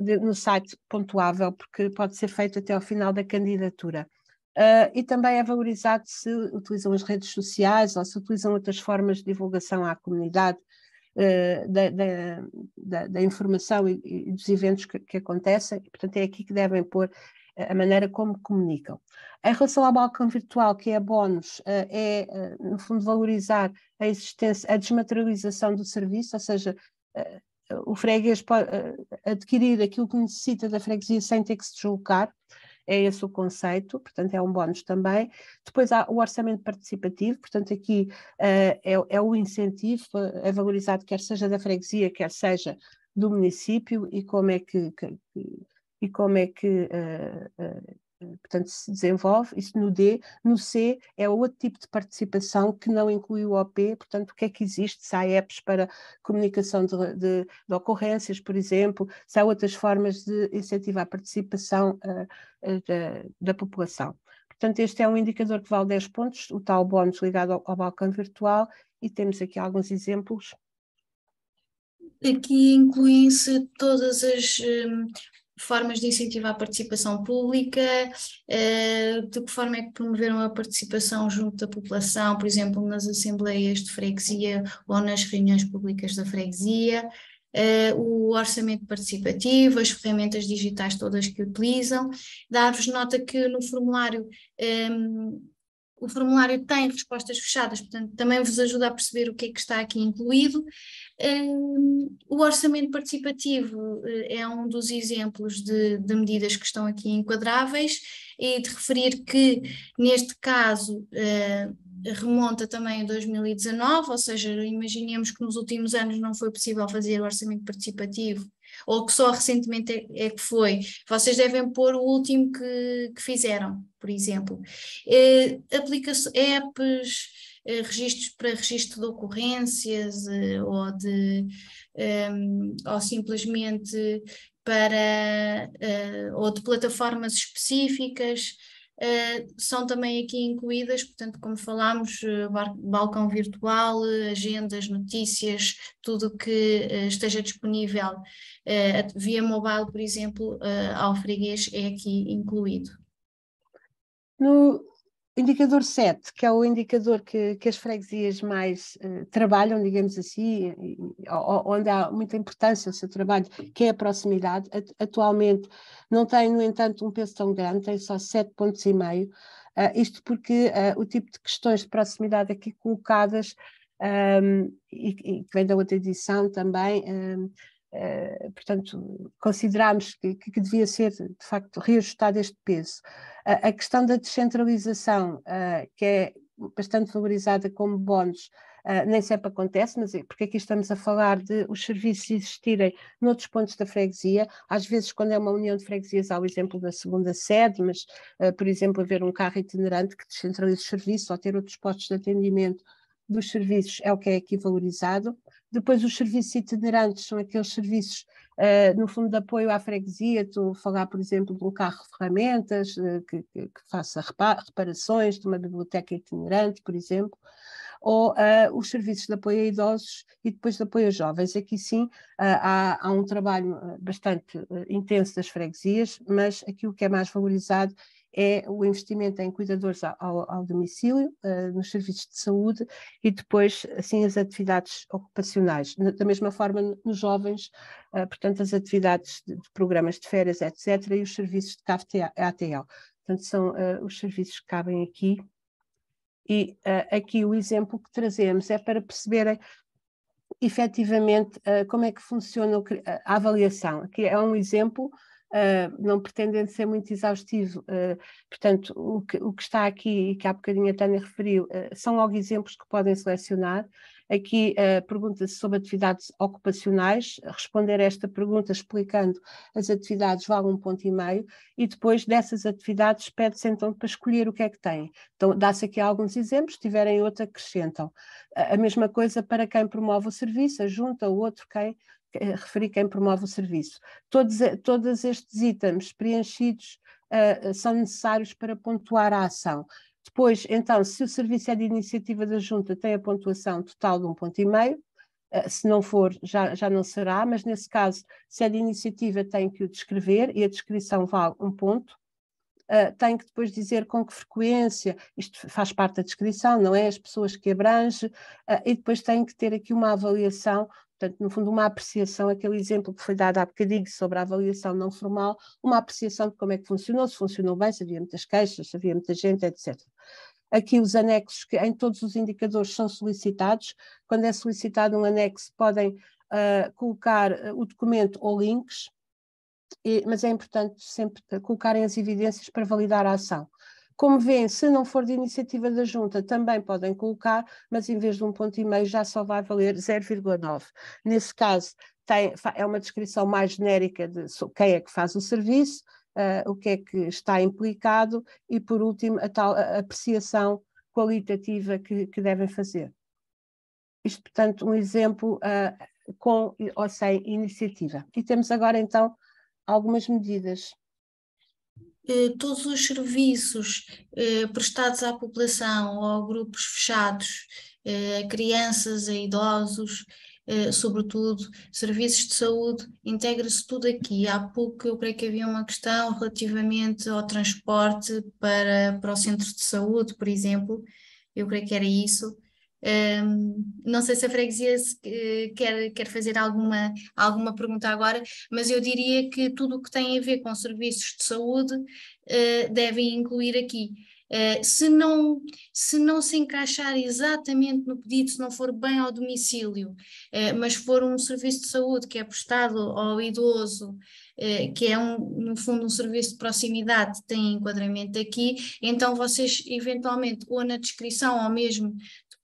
de, no site pontuável, porque pode ser feito até ao final da candidatura. Uh, e também é valorizado se utilizam as redes sociais ou se utilizam outras formas de divulgação à comunidade, eh, da, da, da, informação e, e dos eventos que, que, acontecem, portanto é aqui que devem pôr a maneira como comunicam. Em relação ao balcão virtual, que é bónus, eh, é, eh, no fundo, valorizar a existência, a desmaterialização do serviço, ou seja, o freguês pode adquirir aquilo que necessita da freguesia sem ter que se deslocar, é esse o conceito, portanto é um bónus também. Depois há o orçamento participativo, portanto aqui uh, é, é o incentivo, é valorizado quer seja da freguesia, quer seja do município e como é que, que e como é que uh, uh, portanto, se desenvolve, isso no D. No C é outro tipo de participação que não inclui o OP, portanto, o que é que existe? Se há apps para comunicação de, de, de ocorrências, por exemplo, se há outras formas de incentivar a participação uh, uh, da, da população. Portanto, este é um indicador que vale 10 pontos, o tal bónus ligado ao, ao balcão virtual, e temos aqui alguns exemplos. Aqui incluem-se todas as hum, formas de incentivar a participação pública, eh, de que forma é que promoveram a participação junto da população, por exemplo, nas assembleias de freguesia ou nas reuniões públicas da freguesia, eh, o orçamento participativo, as ferramentas digitais todas que utilizam, dar-vos nota que no formulário ehm, o formulário tem respostas fechadas, portanto, também vos ajuda a perceber o que é que está aqui incluído. Hum, o orçamento participativo eh, é um dos exemplos de, de medidas que estão aqui enquadráveis e de referir que, neste caso, eh, remonta também a 2019, ou seja, imaginemos que nos últimos anos não foi possível fazer o orçamento participativo ou que só recentemente é, é que foi. Vocês devem pôr o último que, que fizeram, por exemplo. Eh, aplicações, apps, eh, registros para registro de ocorrências eh, ou de ehm, ou simplesmente para eh, ou de plataformas específicas eh, são também aqui incluídas, portanto, como falámos, eh, balcão virtual, eh, agendas, notícias, tudo que esteja disponível via mobile, por exemplo, ao freguês é aqui incluído. No, Indicador 7, que é o indicador que, que as freguesias mais uh, trabalham, digamos assim, e, onde há muita importância ao seu trabalho, que é a proximidade. Atualmente não tem, no entanto, um peso tão grande, tem só 7 pontos e meio. Uh, isto porque uh, o tipo de questões de proximidade aqui colocadas, um, ehm, e, e que vem da outra edição também, um, ehm, eh, portanto, considerámos que, que, devia ser, de facto, reajustado este peso. a questão da descentralização, uh, que é bastante valorizada como bónus, eh, nem sempre acontece, mas é, porque aqui estamos a falar de os serviços existirem noutros pontos da freguesia, às vezes quando é uma união de freguesias há o exemplo da segunda sede, mas, por exemplo, haver um carro itinerante que descentraliza o serviço ou ter outros postos de atendimento dos serviços é o que é aqui valorizado. Depois, os serviços itinerantes são aqueles serviços, uh, no fundo, de apoio à freguesia. Estou falar, por exemplo, de um carro de ferramentas uh, que, que, faça reparações, de uma biblioteca itinerante, por exemplo. Ou uh, os serviços de apoio a idosos e depois de apoio a jovens. Aqui sim há, há, um trabalho bastante intenso das freguesias, mas aqui o que é mais valorizado é o investimento em cuidadores ao, ao domicílio, uh, nos serviços de saúde e depois, assim, as atividades ocupacionais. Da mesma forma, nos jovens, uh, portanto, as atividades de, de, programas de férias, etc., e os serviços de KFTA-ATL. Portanto, são uh, os serviços que cabem aqui. E aqui o exemplo que trazemos é para perceberem efetivamente como é que funciona a avaliação. Aqui é um exemplo ah, não pretendendo ser muito exaustivo, ah, portanto, o que, o que, está aqui e que há bocadinho a Tânia referiu, ah, são logo exemplos que podem selecionar. Aqui pergunta-se sobre atividades ocupacionais, responder a esta pergunta explicando as atividades vale um ponto e meio, e depois dessas atividades pede-se então para escolher o que é que tem. Então dá-se aqui alguns exemplos, se tiverem outra acrescentam. A mesma coisa para quem promove o serviço, junta o outro quem eh, referi quem promove o serviço. Todos, eh, todos estes itens preenchidos uh, são necessários para pontuar a ação. Depois, então, se o serviço é de iniciativa da junta, tem a pontuação total de um ponto e meio, se não for, já, já não será, mas nesse caso, se é de iniciativa, tem que o descrever e a descrição vale um ponto. Uh, tem que depois dizer com que frequência, isto faz parte da descrição, não é? As pessoas que abrange, uh, e depois tem que ter aqui uma avaliação Portanto, no fundo, uma apreciação, aquele exemplo que foi dado há bocadinho sobre a avaliação não formal, uma apreciação de como é que funcionou, se funcionou bem, se havia muitas queixas, se havia muita gente, etc. Aqui os anexos que em todos os indicadores são solicitados. Quando é solicitado um anexo, podem uh, colocar ah, o documento ou links, e, mas é importante sempre ah, colocarem as evidências para validar a ação. Como vêem, se não for de iniciativa da Junta, também podem colocar, mas em vez de um ponto e meio já só vai valer 0,9. Nesse caso, tem, é uma descrição mais genérica de quem é que faz o serviço, uh, o que é que está implicado e, por último, a tal a apreciação qualitativa que, que, devem fazer. Isto, portanto, um exemplo uh, com ou sem iniciativa. E temos agora, então, algumas medidas. Eh, todos os serviços eh, prestados à população ou a grupos fechados, eh, a crianças, a idosos, eh, sobretudo serviços de saúde, integra-se tudo aqui. Há pouco eu creio que havia uma questão relativamente ao transporte para, para o centro de saúde, por exemplo, eu creio que era isso. Um, não sei se a freguesia se, uh, quer, quer fazer alguma, alguma pergunta agora, mas eu diria que tudo o que tem a ver com serviços de saúde uh, eh, devem incluir aqui. Uh, se, não, se não se encaixar exatamente no pedido, se não for bem ao domicílio, uh, mas for um serviço de saúde que é prestado ao idoso, uh, que é um, no fundo um serviço de proximidade, tem enquadramento aqui, então vocês eventualmente ou na descrição ou mesmo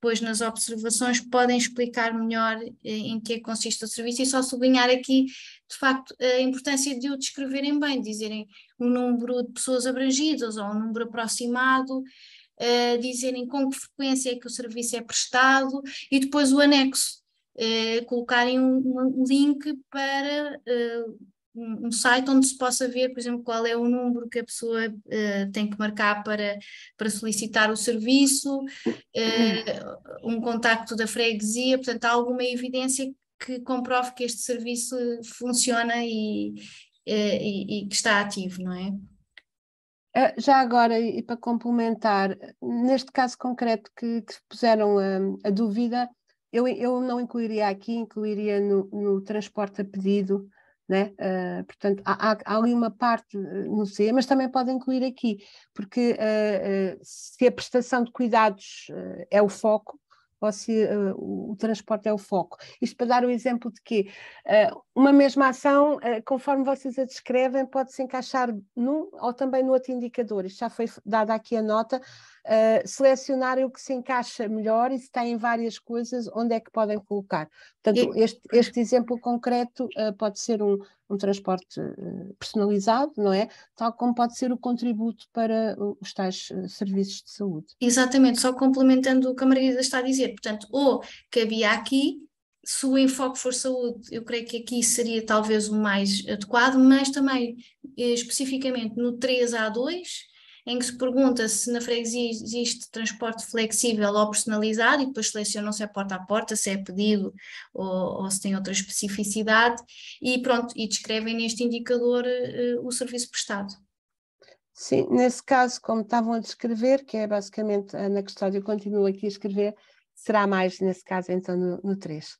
depois nas observações podem explicar melhor eh, em é que consiste o serviço e só sublinhar aqui, de facto, a importância de o descreverem bem, dizerem o número de pessoas abrangidas ou um número aproximado, uh, dizerem com que frequência é que o serviço é prestado e depois o anexo, uh, colocarem um, um link para uh, um, site onde se possa ver, por exemplo, qual é o número que a pessoa uh, tem que marcar para, para solicitar o serviço, uh, um contacto da freguesia, portanto, há alguma evidência que comprove que este serviço funciona e, eh, e, e que está ativo, não é? Já agora, e para complementar, neste caso concreto que, que puseram a, hum, a dúvida, eu, eu, não incluiria aqui, incluiria no, no transporte a pedido, né? Uh, portanto, há, há, há, ali uma parte eh, no C, mas também pode incluir aqui, porque uh, uh, se a prestação de cuidados é o foco, ou se o, o, transporte é o foco. Isto para dar o exemplo de que uma mesma ação, conforme vocês a descrevem, pode se encaixar num ou também no outro indicador. Isto já foi dada aqui a nota, eh, selecionar selecionarem o que se encaixa melhor e se têm várias coisas, onde é que podem colocar. Portanto, este, este exemplo concreto uh, pode ser um, um transporte eh, personalizado, não é? Tal como pode ser o contributo para os tais serviços de saúde. Exatamente, só complementando o que a Margarida está a dizer, portanto, ou cabia aqui se o enfoque for saúde, eu creio que aqui seria talvez o mais adequado, mas também especificamente no 3A2 em que se pergunta se na freguesia existe transporte flexível ou personalizado, e depois selecionam se é porta a porta, se é pedido ou, ou se tem outra especificidade, e pronto, e descrevem neste indicador uh, o serviço prestado. Sim, nesse caso, como estavam a descrever, que é basicamente na Custódio continua aqui a escrever, será mais nesse caso então no, no 3.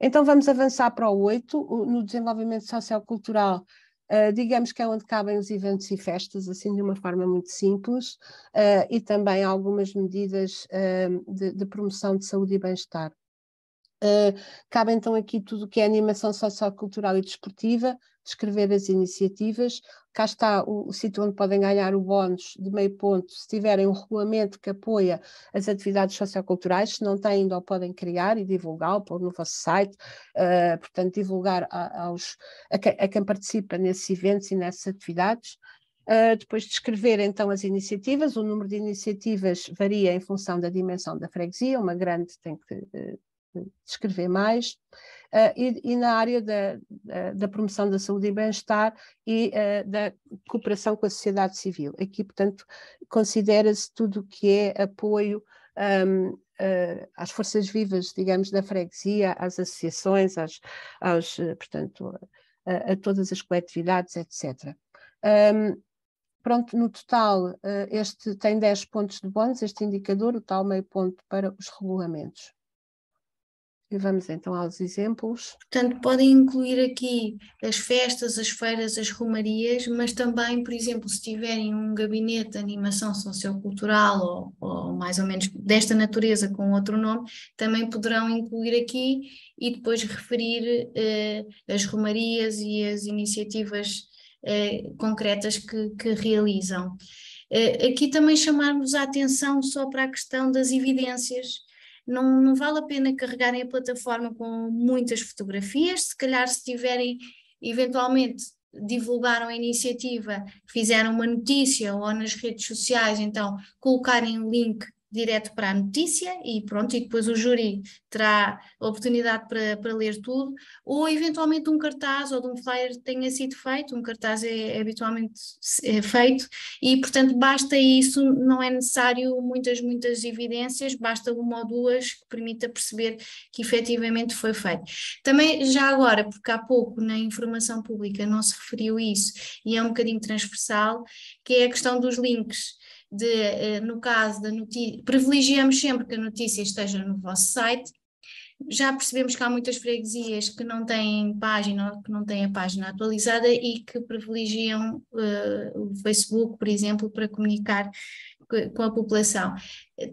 Então vamos avançar para o 8, no desenvolvimento sociocultural ah, digamos que é onde cabem os eventos e festas, assim de uma forma muito simples, uh, e também algumas medidas uh, de, de, promoção de saúde e bem-estar. Ah, cabe então aqui tudo o que é animação sociocultural e desportiva, descrever as iniciativas. Cá está o, o sítio onde podem ganhar o bónus de meio ponto se tiverem um regulamento que apoia as atividades socioculturais, se não têm ainda podem criar e divulgá-lo, pôr no vosso site, uh, portanto divulgar a, aos, a, a quem participa nesses eventos e nessas atividades. Uh, depois descrever então as iniciativas, o número de iniciativas varia em função da dimensão da freguesia, uma grande tem que uh, escrever mais, uh, e, e, na área da, da, promoção da saúde e bem-estar e uh, da cooperação com a sociedade civil. Aqui, portanto, considera-se tudo o que é apoio um, uh, eh, às forças vivas, digamos, da freguesia, às associações, às, aos, portanto, a, a, todas as coletividades, etc. Um, Pronto, no total, este tem 10 pontos de bónus, este indicador, o tal meio ponto para os regulamentos. E vamos então aos exemplos. Portanto, podem incluir aqui as festas, as feiras, as romarias, mas também, por exemplo, se tiverem um gabinete de animação sociocultural ou, ou mais ou menos desta natureza com outro nome, também poderão incluir aqui e depois referir eh, as romarias e as iniciativas eh, concretas que, que realizam. Eh, aqui também chamarmos a atenção só para a questão das evidências não, não vale a pena carregarem a plataforma com muitas fotografias, se calhar se tiverem eventualmente divulgaram a iniciativa, fizeram uma notícia ou nas redes sociais, então colocarem o link direto para a notícia e pronto, e depois o júri terá a oportunidade para, para ler tudo, ou eventualmente um cartaz ou de um flyer tenha sido feito, um cartaz é, é habitualmente é feito, e portanto basta isso, não é necessário muitas, muitas evidências, basta uma ou duas que permita perceber que efetivamente foi feito. Também já agora, porque há pouco na informação pública não se referiu isso, e é um bocadinho transversal, que é a questão dos links de, eh, no caso da notícia, privilegiamos sempre que a notícia esteja no vosso site. Já percebemos que há muitas freguesias que não têm página que não têm a página atualizada e que privilegiam uh, o Facebook, por exemplo, para comunicar com a população.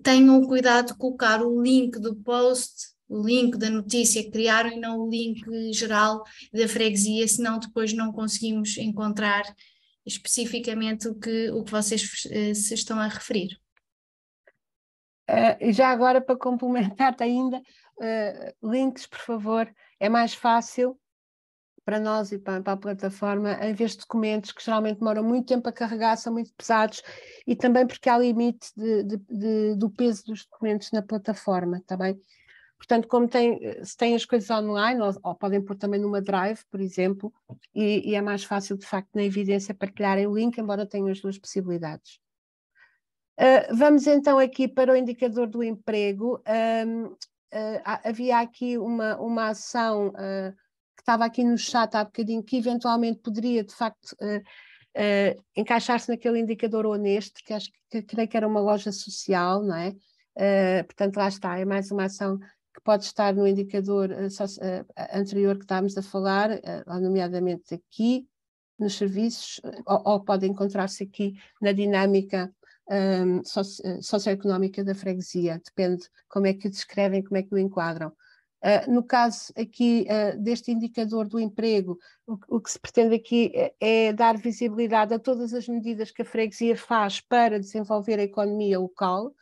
Tenham cuidado de colocar o link do post o link da notícia criaram e não o link geral da freguesia, senão depois não conseguimos encontrar especificamente o que, o que vocês eh, se estão a referir. Uh, já agora, para complementar-te (laughs) ainda, uh, links, por favor, é mais fácil para nós e para, para, a plataforma, em vez de documentos que geralmente demoram muito tempo a carregar, são muito pesados, e também porque há limite de, de, de, do peso dos documentos na plataforma, está bem? Portanto, como tem, se têm as coisas online, ou, ou, podem pôr também numa drive, por exemplo, e, e, é mais fácil, de facto, na evidência partilharem o link, embora tenham as duas possibilidades. Uh, vamos então aqui para o indicador do emprego. uh, havia aqui uma, uma ação uh, que estava aqui no chat há bocadinho, que eventualmente poderia, de facto, encaixar-se naquele indicador honesto, que acho que, que, creio que era uma loja social, não é? portanto, lá está, é mais uma ação que pode estar no indicador eh, eh, anterior que estávamos a falar, eh, nomeadamente aqui, nos serviços, ou, ou pode encontrar-se aqui na dinâmica um, socioeconómica da freguesia, depende como é que o descrevem, como é que o enquadram. Uh, no caso aqui uh, deste indicador do emprego, o, o, que se pretende aqui é dar visibilidade a todas as medidas que a freguesia faz para desenvolver a economia local,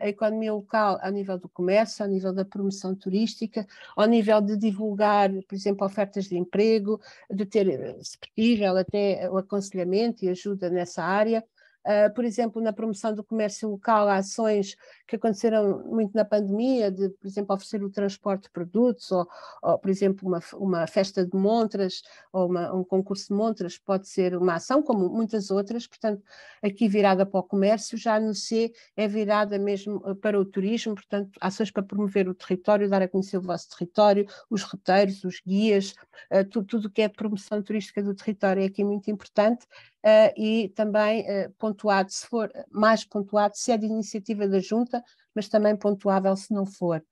a economia local ao nível do comércio, ao nível da promoção turística, ao nível de divulgar, por exemplo, ofertas de emprego, de ter, eh, se possível, até o aconselhamento e ajuda nessa área. Uh, por exemplo, na promoção do comércio local, ações que aconteceram muito na pandemia, de, por exemplo, oferecer o transporte de produtos, ou, ou por exemplo, uma, uma festa de montras, ou uma, um concurso de montras, pode ser uma ação, como muitas outras, portanto, aqui virada para o comércio, já no C é virada mesmo eh, para o turismo, portanto, ações para promover o território, dar a conhecer o vosso território, os roteiros, os guias, uh, tudo, o que é promoção turística do território é aqui muito importante. Uh, e também uh, pontuado, se for mais pontuado, se é de iniciativa da Junta, mas também pontuável se não for.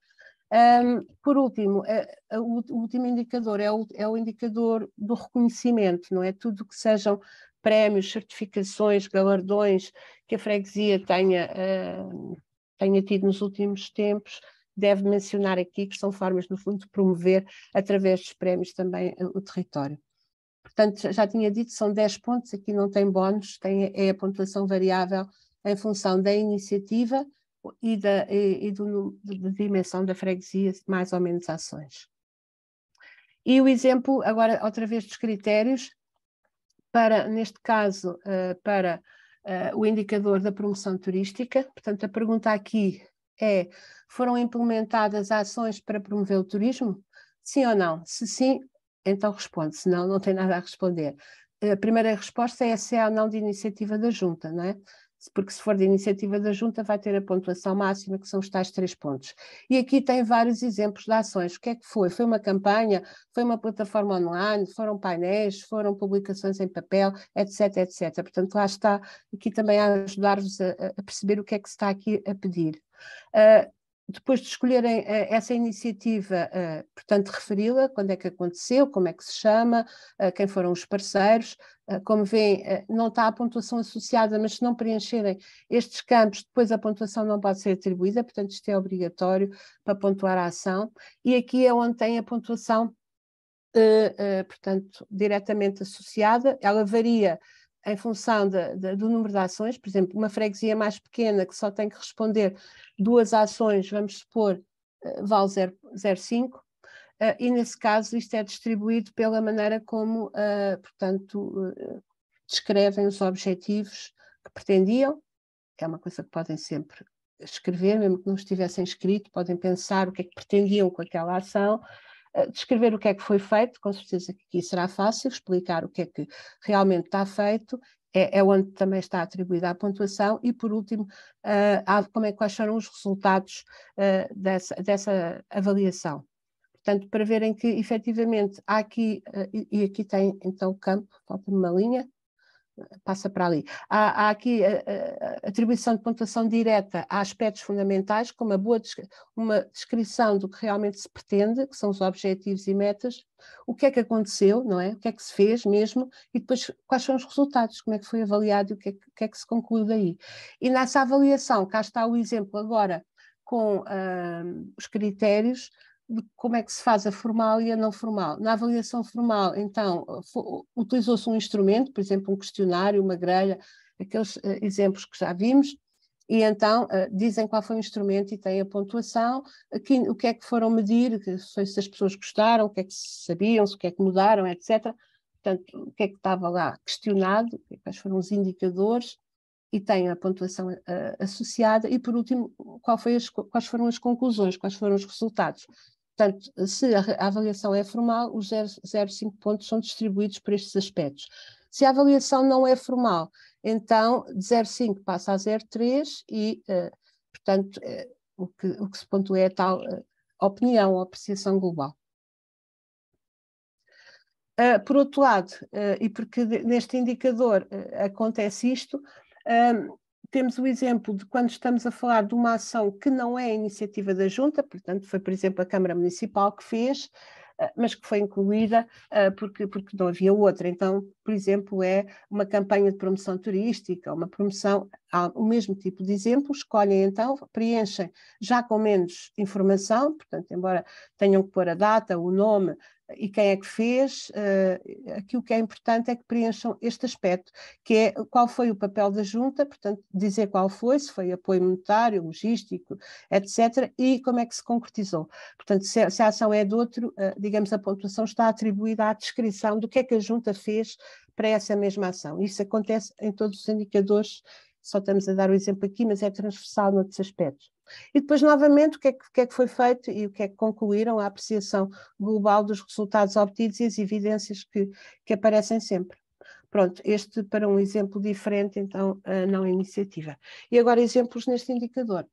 Um, por último, eh, a, a, o último indicador é o, é o indicador do reconhecimento, não é? Tudo que sejam prémios, certificações, galardões que a freguesia tenha, uh, tenha tido nos últimos tempos, deve mencionar aqui que são formas, no fundo, de promover através dos prémios também eh, o território. Portanto, já tinha dito, são 10 pontos, aqui não tem bónus, tem, é a pontuação variável em função da iniciativa, e da, e, e do, da dimensão da freguesia, mais ou menos ações. E o exemplo, agora outra vez dos critérios, para, neste caso, uh, para uh, o indicador da promoção turística. Portanto, a pergunta aqui é: foram implementadas ações para promover o turismo? Sim ou não? Se sim, então responde, senão não tem nada a responder. A primeira resposta é se há ou não de iniciativa da Junta, não é? porque se for de iniciativa da junta vai ter a pontuação máxima, que são os tais três pontos. E aqui tem vários exemplos de ações. O que é que foi? Foi uma campanha, foi uma plataforma online, foram painéis, foram publicações em papel, etc, etc. Portanto, lá está, aqui também a ajudar-vos a, a, perceber o que é que se está aqui a pedir. Uh, depois de escolherem eh, essa iniciativa, eh, portanto, referi-la, quando é que aconteceu, como é que se chama, eh, quem foram os parceiros, como veem, não está a pontuação associada, mas se não preencherem estes campos, depois a pontuação não pode ser atribuída, portanto, isto é obrigatório para pontuar a ação. E aqui é onde tem a pontuação, portanto, diretamente associada, ela varia em função de, de, do número de ações, por exemplo, uma freguesia mais pequena que só tem que responder duas ações, vamos supor, eh, vale 0,05, eh, e nesse caso isto é distribuído pela maneira como, eh, portanto, descrevem os objetivos que pretendiam, que é uma coisa que podem sempre escrever, mesmo que não estivessem escrito, podem pensar o que é que pretendiam com aquela ação, eh, descrever o que é que foi feito, com certeza que aqui será fácil, explicar o que é que realmente está feito, é, é onde também está atribuída a pontuação, e por último, uh, como é, quais foram os resultados uh, dessa, dessa avaliação. Portanto, para verem que efetivamente há aqui, uh, e, e aqui tem então o campo, falta-me uma linha, passa para ali. Há, há aqui a, eh, a eh, atribuição de pontuação direta a aspectos fundamentais, como a boa uma descrição do que realmente se pretende, que são os objetivos e metas, o que é que aconteceu, não é? O que é que se fez mesmo e depois quais são os resultados, como é que foi avaliado e o que é que, que, é que se conclui daí. E nessa avaliação, cá está o exemplo agora com uh, os critérios de como é que se faz a formal e a não formal. Na avaliação formal, então, utilizou-se um instrumento, por exemplo, um questionário, uma grelha, aqueles uh, exemplos que já vimos, e então uh, dizem qual foi o instrumento e têm a pontuação, aqui, o que é que foram medir, se, se as pessoas gostaram, o que é que sabiam, o que é que mudaram, etc. Portanto, o que é que estava lá questionado, quais foram os indicadores, e tem a pontuação uh, associada, e por último, qual foi as, quais foram as conclusões, quais foram os resultados. Portanto, se a avaliação é formal, os 0,5 pontos são distribuídos por estes aspectos. Se a avaliação não é formal, então de 0,5 passa a 0,3 e, uh, portanto, uh, o, que, o, que, se pontua é a tal uh, opinião, a apreciação global. por outro lado, e porque neste indicador acontece isto, um, temos o exemplo de quando estamos a falar de uma ação que não é iniciativa da Junta, portanto, foi, por exemplo, a Câmara Municipal que fez, eh, mas que foi incluída eh, porque, porque não havia outra. Então, por exemplo, é uma campanha de promoção turística, uma promoção, o mesmo tipo de exemplo, escolhem então, preenchem já com menos informação, portanto, embora tenham que pôr a data, o nome, e quem é que fez. Uh, eh, aqui o que é importante é que preencham este aspecto, que é qual foi o papel da junta, portanto, dizer qual foi, se foi apoio monetário, logístico, etc., e como é que se concretizou. Portanto, se, se a ação é de outro, uh, digamos, a pontuação está atribuída à descrição do que é que a junta fez para essa mesma ação. Isso acontece em todos os indicadores só estamos a dar o exemplo aqui, mas é transversal noutros aspectos. E depois, novamente, o que, é que, o que, é que, foi feito e o que é que concluíram? A apreciação global dos resultados obtidos e as evidências que, que aparecem sempre. Pronto, este para um exemplo diferente, então, eh, não é iniciativa. E agora exemplos neste indicador.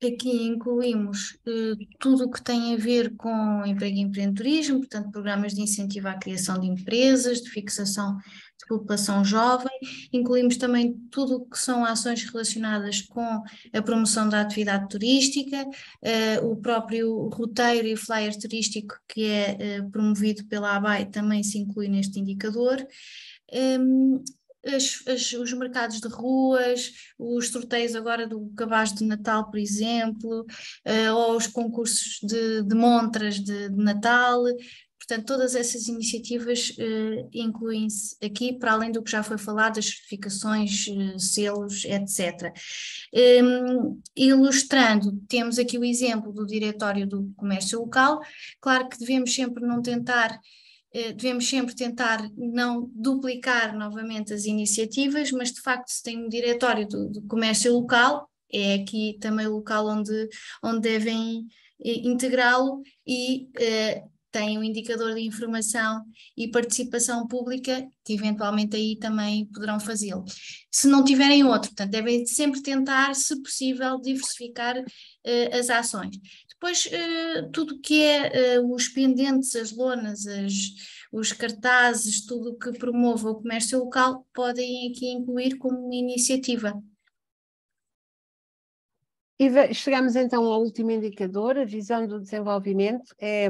Aqui incluímos eh, tudo o que tem a ver com emprego e empreendedorismo, portanto, programas de incentivo à criação de empresas, de fixação de população jovem, incluímos também tudo o que são ações relacionadas com a promoção da atividade turística, eh, o próprio roteiro e flyer turístico que é eh, promovido pela ABAI também se inclui neste indicador. Um, ehm, as, as, os mercados de ruas, os sorteios agora do cabaz de Natal, por exemplo, uh, ou os concursos de, de montras de, de, Natal. Portanto, todas essas iniciativas uh, incluem-se aqui, para além do que já foi falado, as certificações, uh, selos, etc. Um, ehm, ilustrando, temos aqui o exemplo do Diretório do Comércio Local. Claro que devemos sempre não tentar eh, devemos sempre tentar não duplicar novamente as iniciativas, mas de facto se tem um diretório do, do comércio local, é aqui também o local onde, onde devem eh, integrá-lo e eh, tem um indicador de informação e participação pública, que eventualmente aí também poderão fazê-lo. Se não tiverem outro, portanto, devem sempre tentar, se possível, diversificar eh, as ações. Depois, eh, tudo que é eh, os pendentes, as lonas, as, os cartazes, tudo o que promova o comércio local, podem aqui incluir como uma iniciativa. E chegamos então ao último indicador, a visão do desenvolvimento. É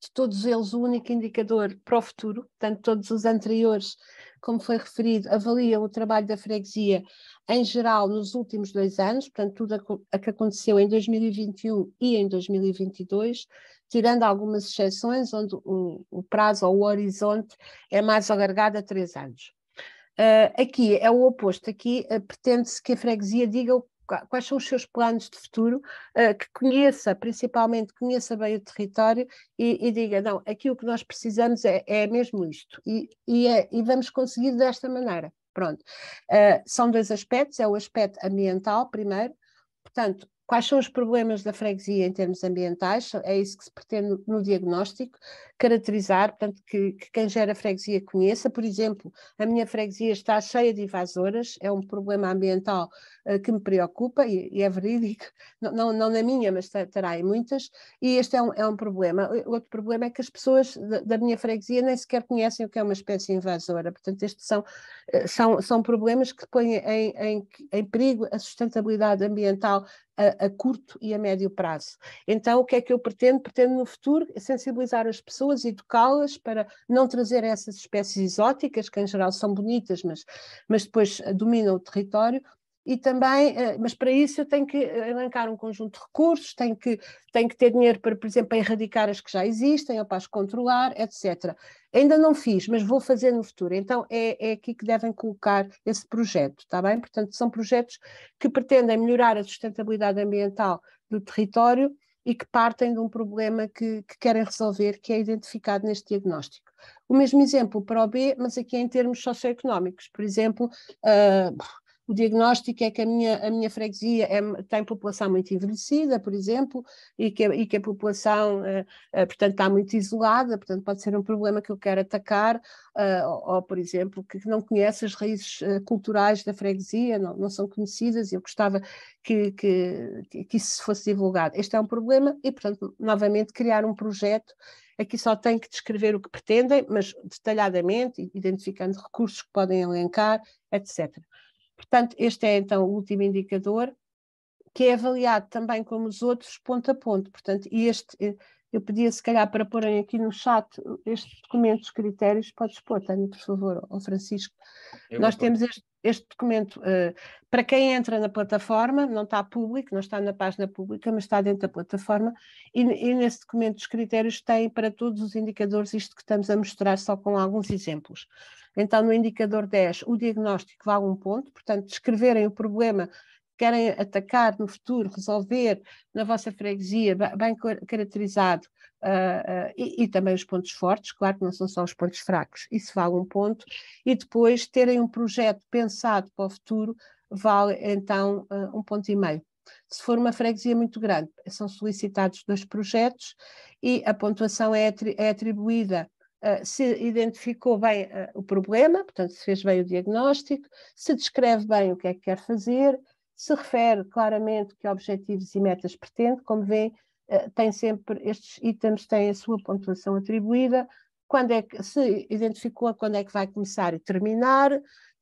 de todos eles o único indicador para o futuro, portanto, todos os anteriores como foi referido, avaliam o trabalho da freguesia em geral nos últimos dois anos, portanto, tudo o que aconteceu em 2021 e em 2022, tirando algumas exceções, onde o, o prazo ou o horizonte é mais alargado a três anos. Uh, aqui é o oposto, aqui uh, pretende-se que a freguesia diga o quais são os seus planos de futuro, eh, que conheça, principalmente conheça bem o território e, e diga, não, aqui o que nós precisamos é, é mesmo isto, e, e, é, e vamos conseguir desta maneira. Pronto. Uh, são dois aspectos, é o aspecto ambiental primeiro, portanto, quais são os problemas da freguesia em termos ambientais, é isso que se pretende no diagnóstico, caracterizar, portanto, que, que quem gera freguesia conheça. Por exemplo, a minha freguesia está cheia de invasoras, é um problema ambiental uh, que me preocupa e, e é verídico, (laughs) não, não, não, na minha, mas terá em muitas, e este é um, é um problema. Outro problema é que as pessoas da, da minha freguesia nem sequer conhecem o que é uma espécie invasora, portanto, estes são, eh, são, são problemas que põem em, em, em perigo a sustentabilidade ambiental a, a curto e a médio prazo. Então, o que é que eu pretendo? Pretendo no futuro sensibilizar as pessoas pessoas, educá-las para não trazer essas espécies exóticas, que em geral são bonitas, mas, mas depois eh, dominam o território, e também, eh, mas para isso eu tenho que eh, arrancar um conjunto de recursos, tenho que, tenho que ter dinheiro para, por exemplo, para erradicar as que já existem, ou para as controlar, etc. Ainda não fiz, mas vou fazer no futuro. Então é, é aqui que devem colocar esse projeto, está bem? Portanto, são projetos que pretendem melhorar a sustentabilidade ambiental do território e que partem de um problema que, que querem resolver, que é identificado neste diagnóstico. O mesmo exemplo para o B, mas aqui em termos socioeconómicos, por exemplo, uh, o diagnóstico é que a minha, a minha freguesia é, tem população muito envelhecida, por exemplo, e que, e que a população, uh, uh, portanto, está muito isolada, portanto, pode ser um problema que eu quero atacar, uh, ou, por exemplo, que não conhece as raízes culturais da freguesia, não, não são conhecidas, e eu gostava que, que, que isso fosse divulgado. Este é um problema, e, portanto, novamente, criar um projeto aqui só tem que descrever o que pretendem, mas detalhadamente, identificando recursos que podem elencar, etc. Portanto, este é então o último indicador, que é avaliado também como os outros, ponto a ponto. Portanto, este, eh, eu pedia se calhar para porem aqui no chat estes documentos, critérios, podes pôr, Tânia, por favor, ao Francisco. Eu Nós temos este, este documento, eh, para quem entra na plataforma, não está público, não está na página pública, mas está dentro da plataforma, e, e nesse documento os critérios têm para todos os indicadores isto que estamos a mostrar, só com alguns exemplos. Então, no indicador 10, o diagnóstico vale um ponto, portanto, descreverem o problema querem atacar no futuro, resolver na vossa freguesia, bem caracterizado, uh, uh, e, e, também os pontos fortes, claro que não são só os pontos fracos, isso vale um ponto, e depois terem um projeto pensado para o futuro vale então ah, um ponto e meio. Se for uma freguesia muito grande, são solicitados dois projetos e a pontuação é, atri é atribuída Uh, se identificou bem uh, o problema, portanto, se fez bem o diagnóstico, se descreve bem o que é que quer fazer, se refere claramente que objetivos e metas pretende, como vê, eh, tem sempre, estes itens têm a sua pontuação atribuída, quando é que se identificou quando é que vai começar e terminar,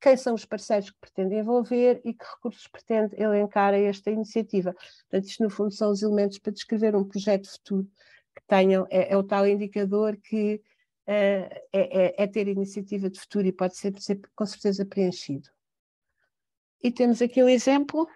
quem são os parceiros que pretende envolver e que recursos pretende elencar a esta iniciativa. Portanto, isto no fundo são os elementos para descrever um projeto futuro que tenham, é, é o tal indicador que uh, é, é, é, ter iniciativa de futuro e pode ser, ser com certeza preenchido. E temos aqui o exemplo.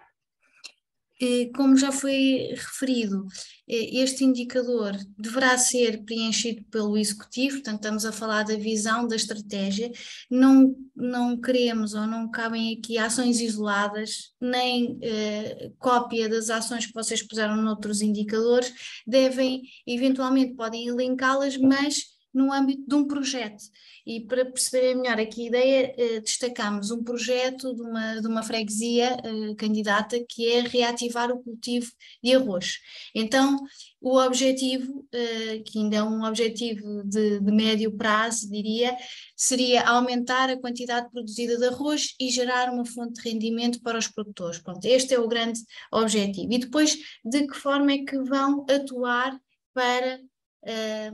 Como já foi referido, este indicador deverá ser preenchido pelo executivo, portanto, estamos a falar da visão da estratégia. Não, não queremos ou não cabem aqui ações isoladas, nem eh, cópia das ações que vocês puseram noutros indicadores. Devem, eventualmente, podem elencá-las, mas no âmbito de um projeto. E para perceberem melhor aqui a ideia, eh, destacamos um projeto de uma, de uma freguesia eh, candidata que é reativar o cultivo de arroz. Então, o objetivo, eh, que ainda é um objetivo de, de médio prazo, diria, seria aumentar a quantidade produzida de arroz e gerar uma fonte de rendimento para os produtores. Pronto, este é o grande objetivo. E depois, de que forma é que vão atuar para. Eh,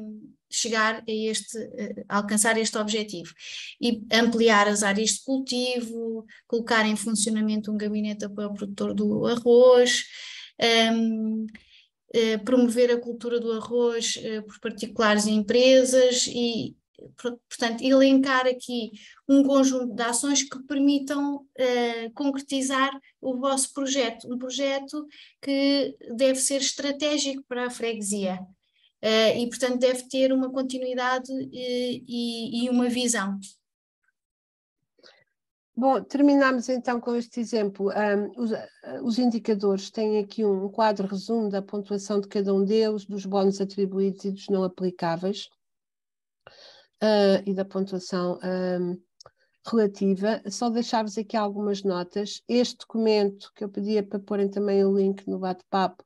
chegar a este, eh, alcançar este objetivo e ampliar as áreas de cultivo, colocar em funcionamento um gabinete de apoio ao produtor do arroz, um, ehm, uh, eh, promover a cultura do arroz uh, por particulares e empresas e, portanto, elencar aqui um conjunto de ações que permitam uh, concretizar o vosso projeto, um projeto que deve ser estratégico para a freguesia eh, e, portanto, deve ter uma continuidade eh, e, e, uma visão. Bom, terminamos então com este exemplo. Um, os, os, indicadores têm aqui um quadro resumo da pontuação de cada um deles, dos bónus atribuídos e dos não aplicáveis, uh, e da pontuação um, relativa. Só deixar-vos aqui algumas notas. Este documento que eu pedia para porem também o link no bate-papo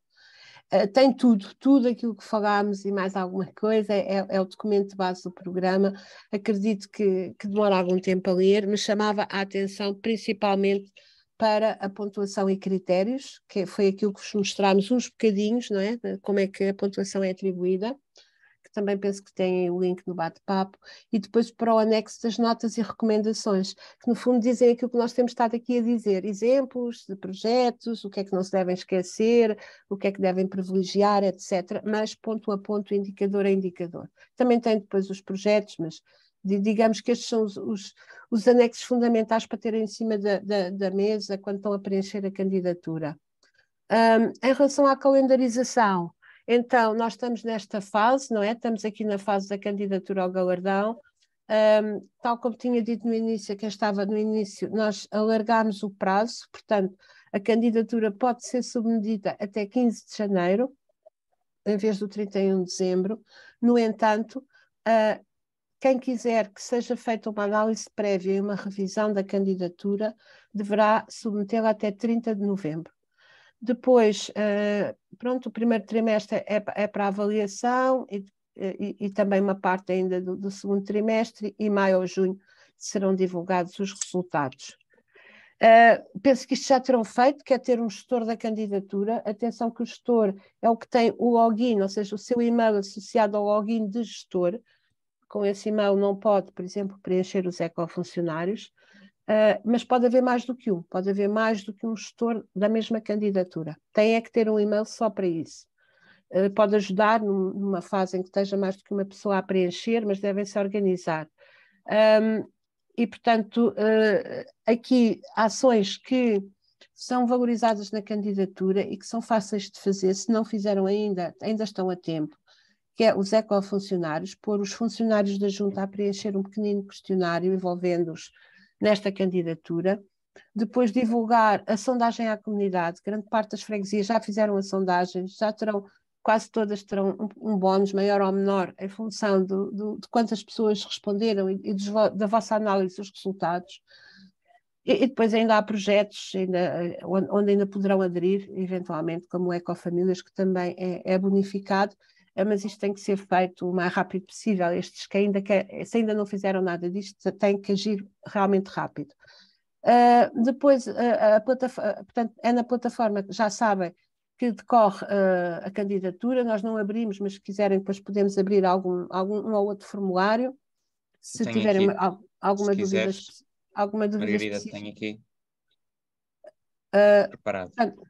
eh, tem tudo, tudo aquilo que falámos e mais alguma coisa, é, é o documento de base do programa. Acredito que, que, demora algum tempo a ler, mas chamava a atenção principalmente para a pontuação e critérios, que foi aquilo que vos mostrámos uns bocadinhos, não é? Como é que a pontuação é atribuída também penso que têm o link no bate-papo, e depois para o anexo das notas e recomendações, que no fundo dizem aquilo que nós temos estado aqui a dizer, exemplos de projetos, o que é que não se devem esquecer, o que é que devem privilegiar, etc., mas ponto a ponto, indicador a indicador. Também tem depois os projetos, mas digamos que estes são os, os, os, anexos fundamentais para terem em cima da, da, da mesa quando estão a preencher a candidatura. Um, em relação à calendarização, então, nós estamos nesta fase, não é? Estamos aqui na fase da candidatura ao galardão. Um, tal como tinha dito no início, quem estava no início, nós alargámos o prazo, portanto, a candidatura pode ser submetida até 15 de janeiro, em vez do 31 de dezembro. No entanto, uh, quem quiser que seja feita uma análise prévia e uma revisão da candidatura deverá submetê-la até 30 de novembro. Depois, uh, pronto, o primeiro trimestre é, é para avaliação e, e, e, também uma parte ainda do, do segundo trimestre e maio ou junho serão divulgados os resultados. Uh, penso que isto já terão feito, que é ter um gestor da candidatura. Atenção que o gestor é o que tem o login, ou seja, o seu e-mail associado ao login de gestor. Com esse e-mail não pode, por exemplo, preencher os ecofuncionários. Ah, mas pode haver mais do que um, pode haver mais do que um gestor da mesma candidatura. Tem é que ter um e-mail só para isso. Uh, pode ajudar num, numa fase em que esteja mais do que uma pessoa a preencher, mas devem se organizar. Um, e, portanto, uh, aqui ações que são valorizadas na candidatura e que são fáceis de fazer, se não fizeram ainda, ainda estão a tempo, que é os ecofuncionários, pôr os funcionários da junta a preencher um pequenino questionário envolvendo-os nesta candidatura. Depois divulgar a sondagem à comunidade, grande parte das freguesias já fizeram a sondagem, já terão, quase todas terão um, um bónus maior ou menor em função do, do, de quantas pessoas responderam e, e da vossa análise dos resultados. E, e depois ainda há projetos ainda, eh, onde ainda poderão aderir, eventualmente, como o Ecofamílias, que também é, é bonificado ah, mas isto tem que ser feito o mais rápido possível. Estes que ainda, que, se ainda não fizeram nada disto, têm que agir realmente rápido. Uh, depois, uh, a portanto, é na plataforma, já sabem, que decorre uh, a candidatura. Nós não abrimos, mas se quiserem, depois podemos abrir algum, algum um ou outro formulário. Se tenho tiverem aqui, uma, alguma, se dúvida, quiseres, alguma dúvida. Margarida, específica. tenho aqui. preparado. Portanto,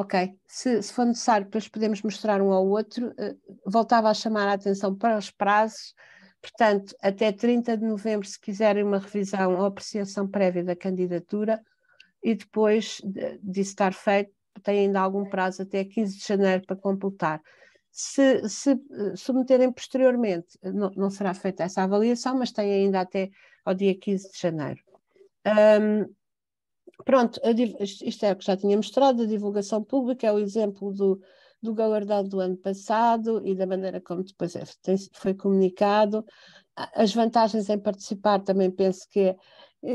ok, se, se, for necessário depois podemos mostrar um ao outro, eh, voltava a chamar a atenção para os prazos, portanto, até 30 de novembro, se quiserem uma revisão ou apreciação prévia da candidatura, e depois de estar feito, tem ainda algum prazo até 15 de janeiro para completar. Se, se eh, submeterem posteriormente, eh, não, não, será feita essa avaliação, mas tem ainda até ao dia 15 de janeiro. Um, Pronto, isto é o que já tinha mostrado, a divulgação pública é o exemplo do, do galardão do ano passado e da maneira como depois é, tem, foi comunicado. As vantagens em participar também penso que, é,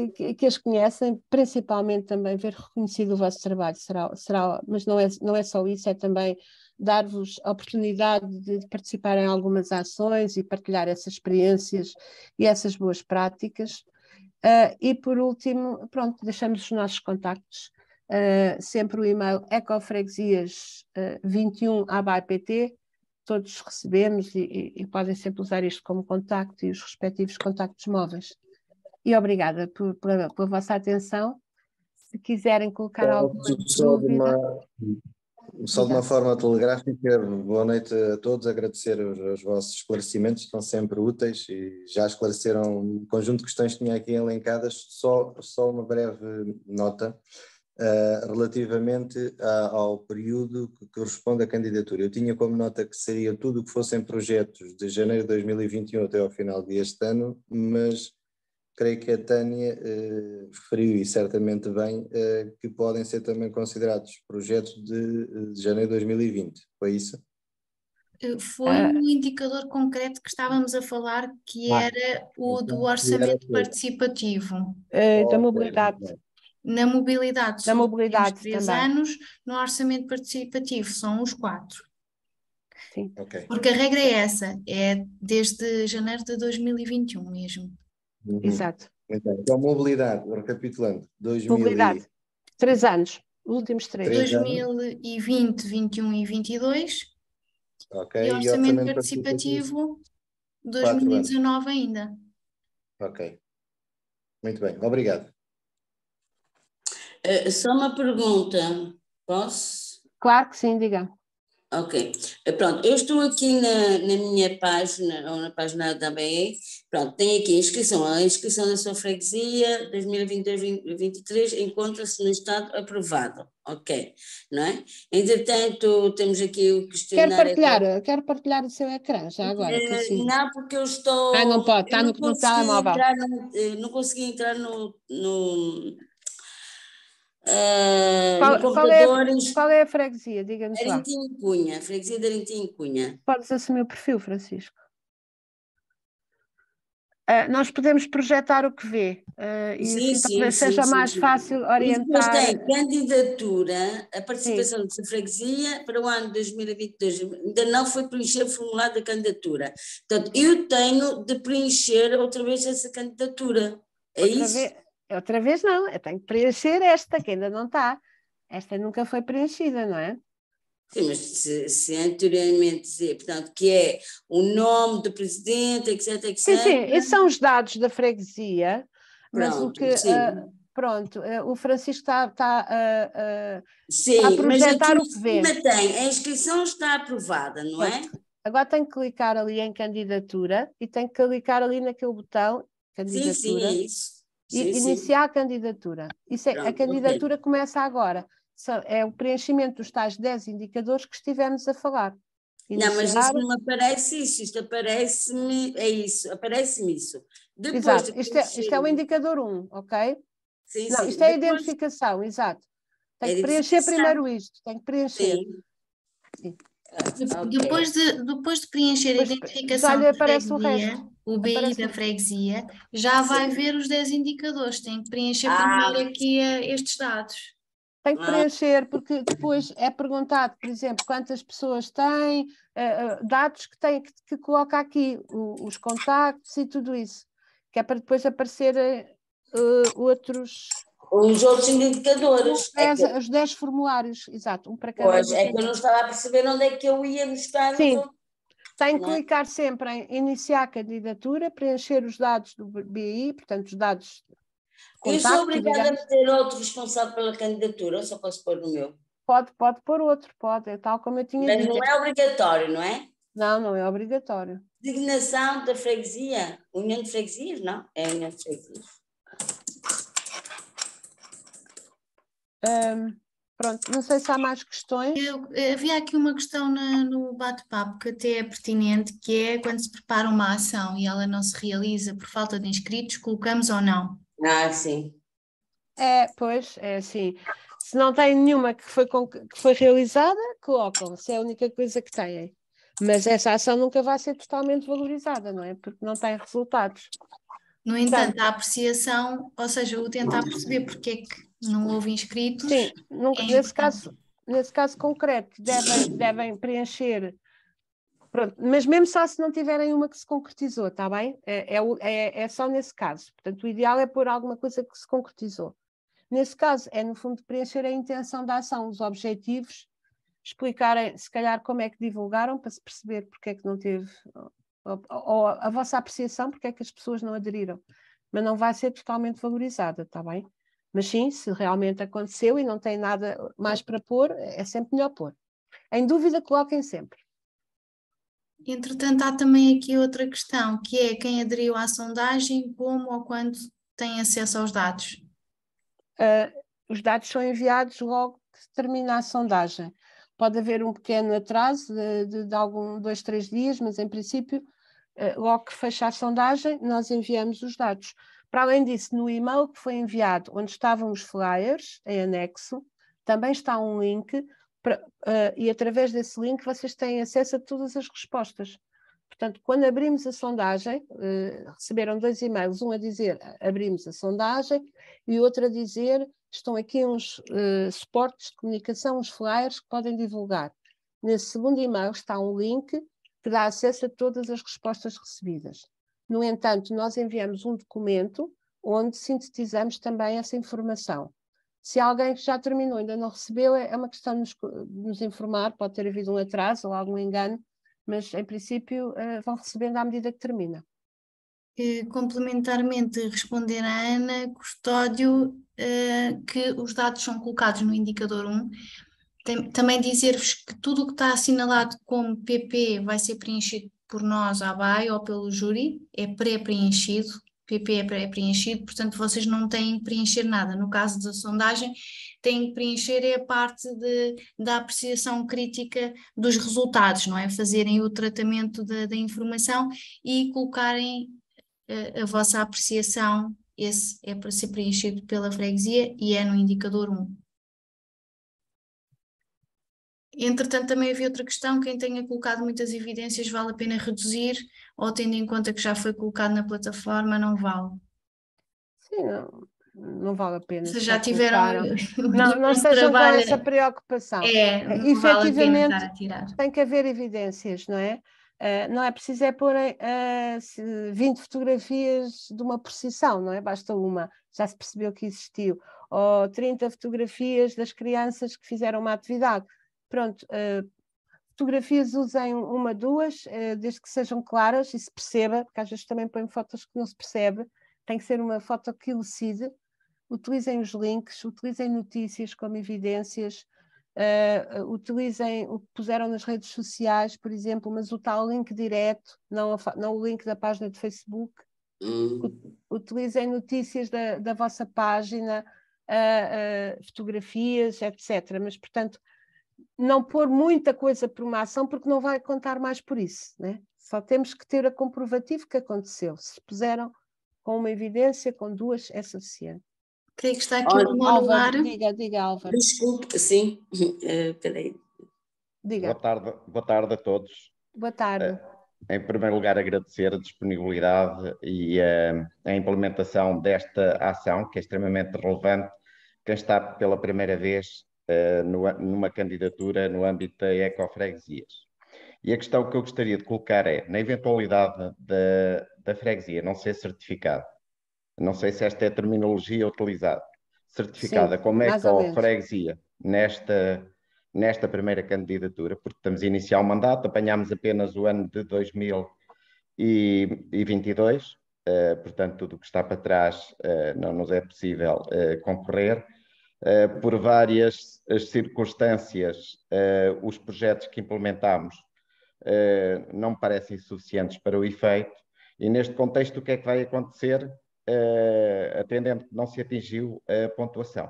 que, que, as conhecem, principalmente também ver reconhecido o vosso trabalho, será, será, mas não é, não é só isso, é também dar-vos a oportunidade de participar em algumas ações e partilhar essas experiências e essas boas práticas. Uh, e por último, pronto, deixamos os nossos contactos, uh, sempre o e-mail ecofreguesias21abapt, ah, todos recebemos e, e, e, podem sempre usar isto como contacto e os respectivos contactos móveis. E obrigada por, pela vossa atenção. Se quiserem colocar alguma dúvida... Só de uma forma telegráfica, boa noite a todos, agradecer os, os vossos esclarecimentos, estão sempre úteis e já esclareceram um conjunto de questões que tinha aqui elencadas. Só, só uma breve nota uh, relativamente a, ao período que corresponde à candidatura. Eu tinha como nota que seria tudo o que fossem projetos de janeiro de 2021 até ao final deste ano, mas creio que a Tânia eh, referiu, e certamente bem, eh, que podem ser também considerados projetos de, eh, de janeiro de 2020. Foi isso? Eh, foi ah. um indicador concreto que estávamos a falar, que ah. era o do então, orçamento participativo. Eh, da mobilidade. Na mobilidade. Na mobilidade. Três também. anos, no orçamento participativo, são os quatro. Sim. Okay. Porque a regra é essa, é desde janeiro de 2021 mesmo. Uhum. Exato. Então, então mobilidade, recapitulando, 2000 mobilidade, e... três anos, últimos três. 2020, 2021 e 2022. Okay. E orçamento, e orçamento participativo, participativo 2019 ainda. Ok. Muito bem, obrigado. Uh, só uma pergunta, posso? Claro que sim, diga. Ok, eh, pronto, eu estou aqui na, na minha página, ou na página da ABE, pronto, tem aqui a inscrição, a inscrição da sua freguesia 2022-2023 encontra-se no estado aprovado, ok, não é? Entretanto, temos aqui o questionário... Quero partilhar, quero partilhar o seu ecrã já eh, agora, assim- Não, porque eu estou... Ah, não pode, está no, telemóvel. Eh, não consegui entrar no, no Uh, qual, qual, é a, qual, é, a freguesia? Diga-nos lá. Cunha, freguesia de Arintinho Cunha. Podes assumir o perfil, Francisco. Uh, nós podemos projetar o que vê uh, e sim, assim, sim, seja sim, mais fácil orientar. Mas tem candidatura, a participação de freguesia para o ano 2022 ainda não foi preencher o formulário da candidatura. Portanto, eu tenho de preencher outra vez essa candidatura. É outra isso? Vez? outra vez não, eu tenho que preencher esta, que ainda não está. Esta nunca foi preenchida, não é? Sim, mas se, se anteriormente dizer, portanto, que é o nome do presidente, etc, etc. Sim, sim, esses são os dados da freguesia, mas pronto, o que. Uh, pronto, uh, o Francisco está, uh, a projetar mas o que vê. Tem, a inscrição está aprovada, não pronto. é? Agora tenho que clicar ali em candidatura e tenho que clicar ali naquele botão. Candidatura. Sim, sim, é isso Sim, iniciar sim. a candidatura. Isso é, é a candidatura começa agora. É o preenchimento dos tais 10 indicadores que estivemos a falar. Iniciar... Não, mas isso não aparece isso, isto aparece-me, é isso, aparece-me isso. Depois exato, isto, é, isto é o indicador 1, ok? Sim, não, sim. Isto é a identificação, exato. Tem é que preencher primeiro isto, tem que preencher. Sim. Sim. Ah, okay. Depois, de, depois de preencher depois, a identificação, olha, aparece o resto o BI da freguesia, já vai ver os 10 indicadores, tem que preencher ah. primeiro aqui eh, estes dados. Tem que ah. preencher, porque depois é perguntado, por exemplo, quantas pessoas têm, uh, dados que tem que, que coloca aqui, o, os contactos e tudo isso, que é para depois aparecer uh, outros. Os outros indicadores. Os 10, é que... Os 10 formulários, exato, um para cada. Pois, é que eu não estava a perceber onde é que eu ia buscar. Sim, tem que é? clicar sempre em iniciar candidatura, preencher os dados do BI, portanto, os dados. Contacto, eu sou obrigada digamos. a ter outro responsável pela candidatura, ou só posso pôr o meu? Pode, pode pôr outro, pode, é tal como eu tinha Mas dito. Mas não é obrigatório, não é? Não, não é obrigatório. Designação da freguesia, união de freguesias, não? É união de freguesias. Um, Pronto, não sei se há mais questões. Eu, eh, havia aqui uma questão na, no bate-papo que até é pertinente, que é quando se prepara uma ação e ela não se realiza por falta de inscritos, colocamos ou não? Ah, sim. É, pois, é assim. Se não tem nenhuma que foi, que foi realizada, colocam, se é a única coisa que têm. Mas essa ação nunca vai ser totalmente valorizada, não é? Porque não tem resultados. No entanto, a apreciação, ou seja, o tentar perceber porque é que não houve inscritos? Sim, é nesse, caso, nesse caso concreto, devem, devem preencher. Pronto, mas mesmo só se não tiverem uma que se concretizou, está bem? É, é, é, é só nesse caso. Portanto, o ideal é pôr alguma coisa que se concretizou. Nesse caso, é no fundo preencher a intenção da ação, os objetivos, explicarem se calhar como é que divulgaram para se perceber porque é que não teve, ou, ou a vossa apreciação, porque é que as pessoas não aderiram. Mas não vai ser totalmente valorizada, está bem? Mas sim, se realmente aconteceu e não tem nada mais para pôr, é sempre melhor pôr. Em dúvida, coloquem sempre. Entretanto, há também aqui outra questão, que é quem aderiu à sondagem, como ou quando tem acesso aos dados? Uh, os dados são enviados logo que termina a sondagem. Pode haver um pequeno atraso de, de, de algum dois, três dias, mas em princípio, uh, logo que fecha a sondagem, nós enviamos os dados. Para além disso, no e-mail que foi enviado, onde estavam os flyers, em anexo, também está um link, para, uh, e através desse link vocês têm acesso a todas as respostas. Portanto, quando abrimos a sondagem, uh, receberam dois e-mails, um a dizer abrimos a sondagem e outro a dizer estão aqui uns uh, suportes de comunicação, uns flyers que podem divulgar. Nesse segundo e-mail está um link que dá acesso a todas as respostas recebidas. No entanto, nós enviamos um documento onde sintetizamos também essa informação. Se alguém que já terminou ainda não recebeu, é, é uma questão de nos, nos informar, pode ter havido um atraso ou algum engano, mas em princípio eh, vão recebendo à medida que termina. Complementarmente, responder à Ana Custódio eh, que os dados são colocados no indicador 1. Também dizer-vos que tudo o que está assinalado como PP vai ser preenchido por nós à BAE ou pelo júri, é pré-preenchido, PP é pré-preenchido, portanto vocês não têm que preencher nada. No caso da sondagem, têm que preencher é a parte de, da apreciação crítica dos resultados, não é? Fazerem o tratamento da, da informação e colocarem a, eh, a vossa apreciação. Esse é para ser preenchido pela freguesia e é no indicador 1. Entretanto, também havia outra questão: quem tenha colocado muitas evidências vale a pena reduzir, ou tendo em conta que já foi colocado na plataforma, não vale? Sim, não, não vale a pena. Se já tiveram. (laughs) Não, não estejam com essa preocupação. É, não Efetivamente, vale a tirar. tem que haver evidências, não é? Uh, não é preciso é pôr uh, eh, 20 fotografias de uma procissão, não é? Basta uma, já se percebeu que existiu. Ou 30 fotografias das crianças que fizeram uma atividade. Pronto, uh, fotografias usem uma, duas, uh, desde que sejam claras e se perceba, porque às vezes também põem fotos que não se percebe, tem que ser uma foto que elucide. Utilizem os links, utilizem notícias como evidências, uh, utilizem o que puseram nas redes sociais, por exemplo, mas o tal link direto, não, a, não o link da página do Facebook. Hum. Utilizem notícias da, da vossa página, uh, fotografias, etc. Mas, portanto, não pôr muita coisa por uma ação, porque não vai contar mais por isso. Né? Só temos que ter a comprovativo que aconteceu. Se puseram com uma evidência, com duas, é suficiente. Creio que está aqui o um Álvaro. Diga, diga, Álvaro. Desculpe, sim, uh, (laughs) eh, peraí. Diga. Boa tarde, boa tarde a todos. Boa tarde. Uh, em primeiro lugar, agradecer a disponibilidade e uh, a implementação desta ação, que é extremamente relevante. Quem está pela primeira vez eh, numa candidatura no âmbito da ecofreguesias. E a questão que eu gostaria de colocar é, na eventualidade da, da freguesia não ser certificada, não sei se esta é a terminologia utilizada, certificada Sim, como ecofreguesia nesta, nesta primeira candidatura, porque estamos a iniciar o mandato, apanhámos apenas o ano de 2022, uh, eh, portanto tudo o que está para trás uh, não nos é possível uh, concorrer, eh, por várias as eh, circunstâncias, eh, os projetos que implementámos não me parecem suficientes para o efeito. E neste contexto, o que é que vai acontecer, atendendo que não se atingiu a pontuação?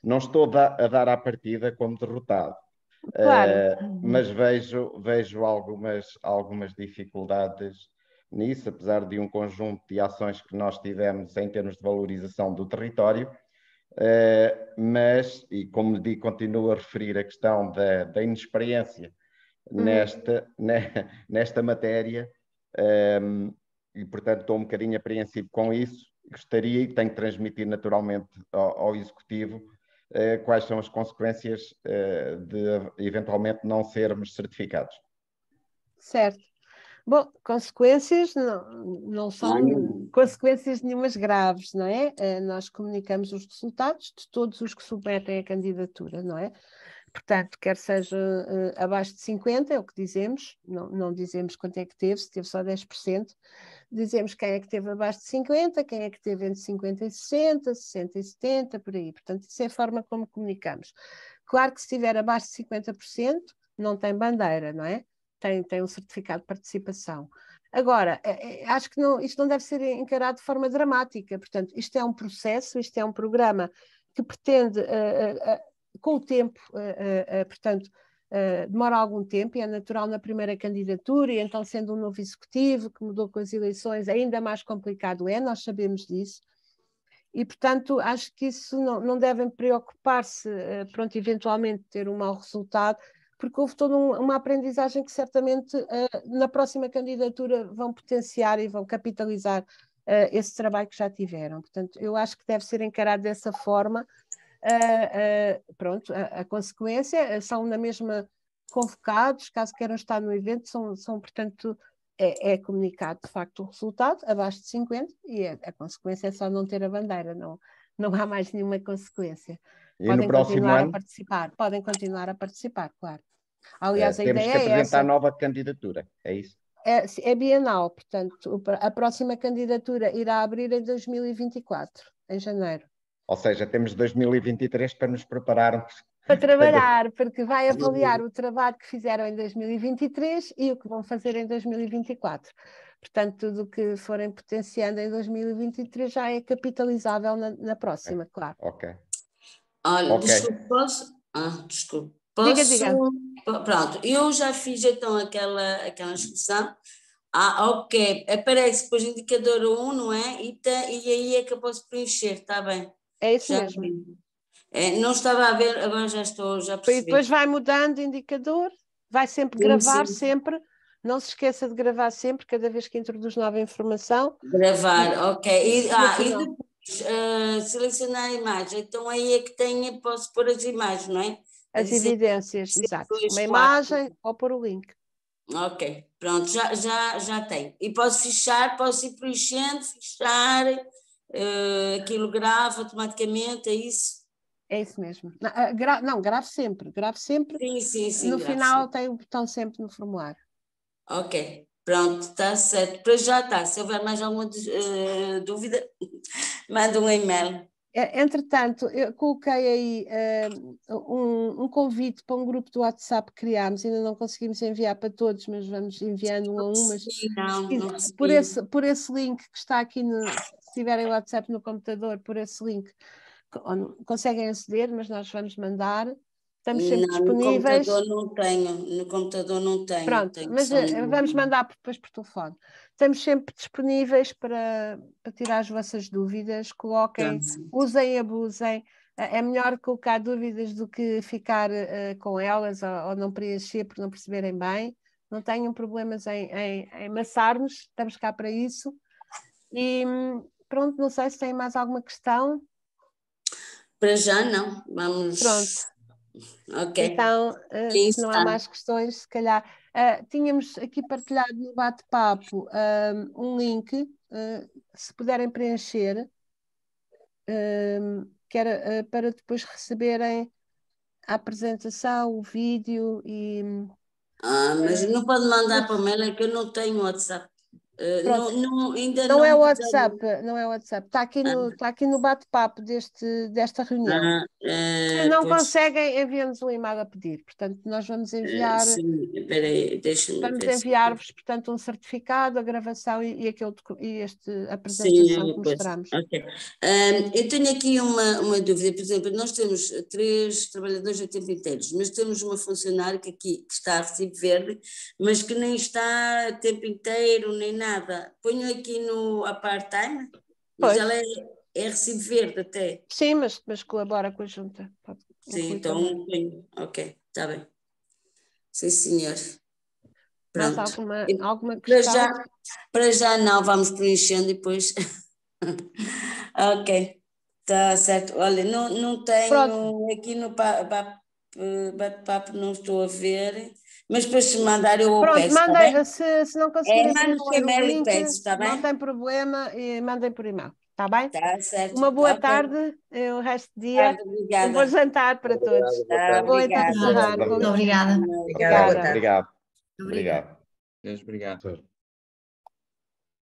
Não estou a dar à partida como derrotado, claro. mas vejo, vejo algumas, algumas dificuldades nisso, apesar de um conjunto de ações que nós tivemos em termos de valorização do território eh, mas, e como digo, continuo a referir a questão da, da inexperiência uhum. nesta, nesta matéria, ehm, e portanto estou um bocadinho apreensivo com isso. Gostaria e tenho que transmitir naturalmente ao, ao Executivo eh, quais são as consequências eh, de eventualmente não sermos certificados. Certo. Bom, consequências não, não são não. consequências nenhumas graves, não é? Eh, nós comunicamos os resultados de todos os que submetem a candidatura, não é? Portanto, quer seja uh, abaixo de 50, é o que dizemos, não, não dizemos quanto é que teve, se teve só 10%, dizemos quem é que teve abaixo de 50, quem é que teve entre 50 e 60, 60 e 70, por aí. Portanto, isso é a forma como comunicamos. Claro que se estiver abaixo de 50%, não tem bandeira, não é? tem, tem um certificado de participação. Agora, é, é, acho que não, isto não deve ser encarado de forma dramática, portanto, isto é um processo, isto é um programa que pretende, uh, uh, com o tempo, uh, portanto, demora algum tempo e é natural na primeira candidatura, e então, sendo um novo executivo que mudou com as eleições, ainda mais complicado é, nós sabemos disso. E, portanto, acho que isso não, não devem preocupar-se, pronto, eventualmente ter um mau resultado, porque houve toda um, uma aprendizagem que certamente uh, na próxima candidatura vão potenciar e vão capitalizar uh, esse trabalho que já tiveram. Portanto, eu acho que deve ser encarado dessa forma. Uh, pronto, a, a, consequência são na mesma convocados, caso queiram estar no evento, são, são portanto, é, é, comunicado de facto o resultado, abaixo de 50, e a, a consequência é só não ter a bandeira, não, não há mais nenhuma consequência. E podem no próximo continuar ano... a participar, podem continuar a participar, claro. Aliás, é, a ideia é. Temos que apresentar essa... nova candidatura, é isso? É, é bienal, portanto, a próxima candidatura irá abrir em 2024, em janeiro. Ou seja, temos 2023 para nos prepararmos para trabalhar, porque vai avaliar o trabalho que fizeram em 2023 e o que vão fazer em 2024. Portanto, tudo o que forem potenciando em 2023 já é capitalizável na, na próxima, claro. Ok. Olha, okay. desculpa, ah, desculpa. Posso, diga, diga. Pronto, eu já fiz então aquela, aquela inscrição. Ah, ok. Aparece depois indicador 1, não é? E, tá, e aí é que eu posso preencher, está bem. É isso já mesmo. É, não estava a ver, agora já estou, já percebi. E depois vai mudando indicador, vai sempre sim, gravar, sim. sempre. Não se esqueça de gravar sempre, cada vez que introduz nova informação. Gravar, ok. E, ah, e depois uh, selecionar a imagem. Então aí é que tem, posso pôr as imagens, não é? As dizer, evidências, dizer, exato. Dois, Uma quatro. imagem ou pôr o link. Ok, pronto, já, já, já tem E posso fechar, posso ir preenchendo, fechar, uh, aquilo grava automaticamente, é isso? É isso mesmo. Não, eh, gra não grave sempre, grave sempre. Sim, sim, sim. No final sempre. tem o botão sempre no formulário. Ok, Pronto, está certo. Para já está. Se houver mais alguma uh, dúvida, (laughs) manda um e-mail. É, entretanto, eu coloquei aí uh, um, um, convite para um grupo do WhatsApp que criámos, ainda não conseguimos enviar para todos, mas vamos enviando um a um. Mas, não, não por, esse, por esse link que está aqui, no, se tiverem o WhatsApp no computador, por esse link, conseguem aceder, mas nós vamos mandar. Estamos sempre não, disponíveis. No computador não tenho, no computador não tenho. Pronto, tenho mas eh, vamos mandar depois por telefone. Estamos sempre disponíveis para, para tirar as vossas dúvidas, coloquem, tá usem e abusem. Eh, é melhor colocar dúvidas do que ficar uh, com elas ou, ou, não preencher por não perceberem bem. Não tenham problemas em, em, em nos estamos cá para isso. E pronto, não sei se tem mais alguma questão. Para já não, vamos. Pronto Ok. Então, eh, se não há mais questões, se calhar. Uh, tínhamos aqui partilhado no bate-papo um, ehm, um link, uh, se puderem preencher, ehm, que era uh, para depois receberem a apresentação, o vídeo e. Ah, mas não pode mandar para o mail, é que eu não tenho WhatsApp. Eh, não, não, ainda não, não é o WhatsApp, não é o WhatsApp. Está aqui no, ah. Tá aqui no bate-papo deste, desta reunião. Ah, Se eh, não pois... conseguem, enviamos um e-mail a pedir. Portanto, nós vamos eh, enviar. Sim, peraí, Vamos enviar-vos, portanto, um certificado, a gravação e, e, aquele, e este, a apresentação sim, que mostramos. Okay. eu tenho aqui uma, uma dúvida. Por exemplo, nós temos três trabalhadores a tempo inteiro, mas temos uma funcionária que aqui que está a recibo verde, mas que nem está a tempo inteiro, nem nada nada. Ponho aqui no apart time mas ela é, é Verde até. Sim, mas, mas colabora com a junta. Sim, então ponho. Ok, está bem. Sim, senhor. Pronto. Mas alguma, alguma questão? Para já, para já não, vamos preenchendo e depois. (laughs) ok, está certo. Olha, não, não tenho Pronto. aqui no bate-papo, não estou a ver mas depois se mandar eu Pronto, peço, mandem, tá se, se, não é, conseguirem... É, mandem e peço, está bem? Não tem problema, mandem por e-mail, está bem? Está certo. Uma boa tá, tarde, bem. Eh, o resto do dia, obrigada. um bom jantar para todos. Tá, boa tarde. Obrigada. Obrigada. Obrigada. Obrigado. Obrigado. Obrigado.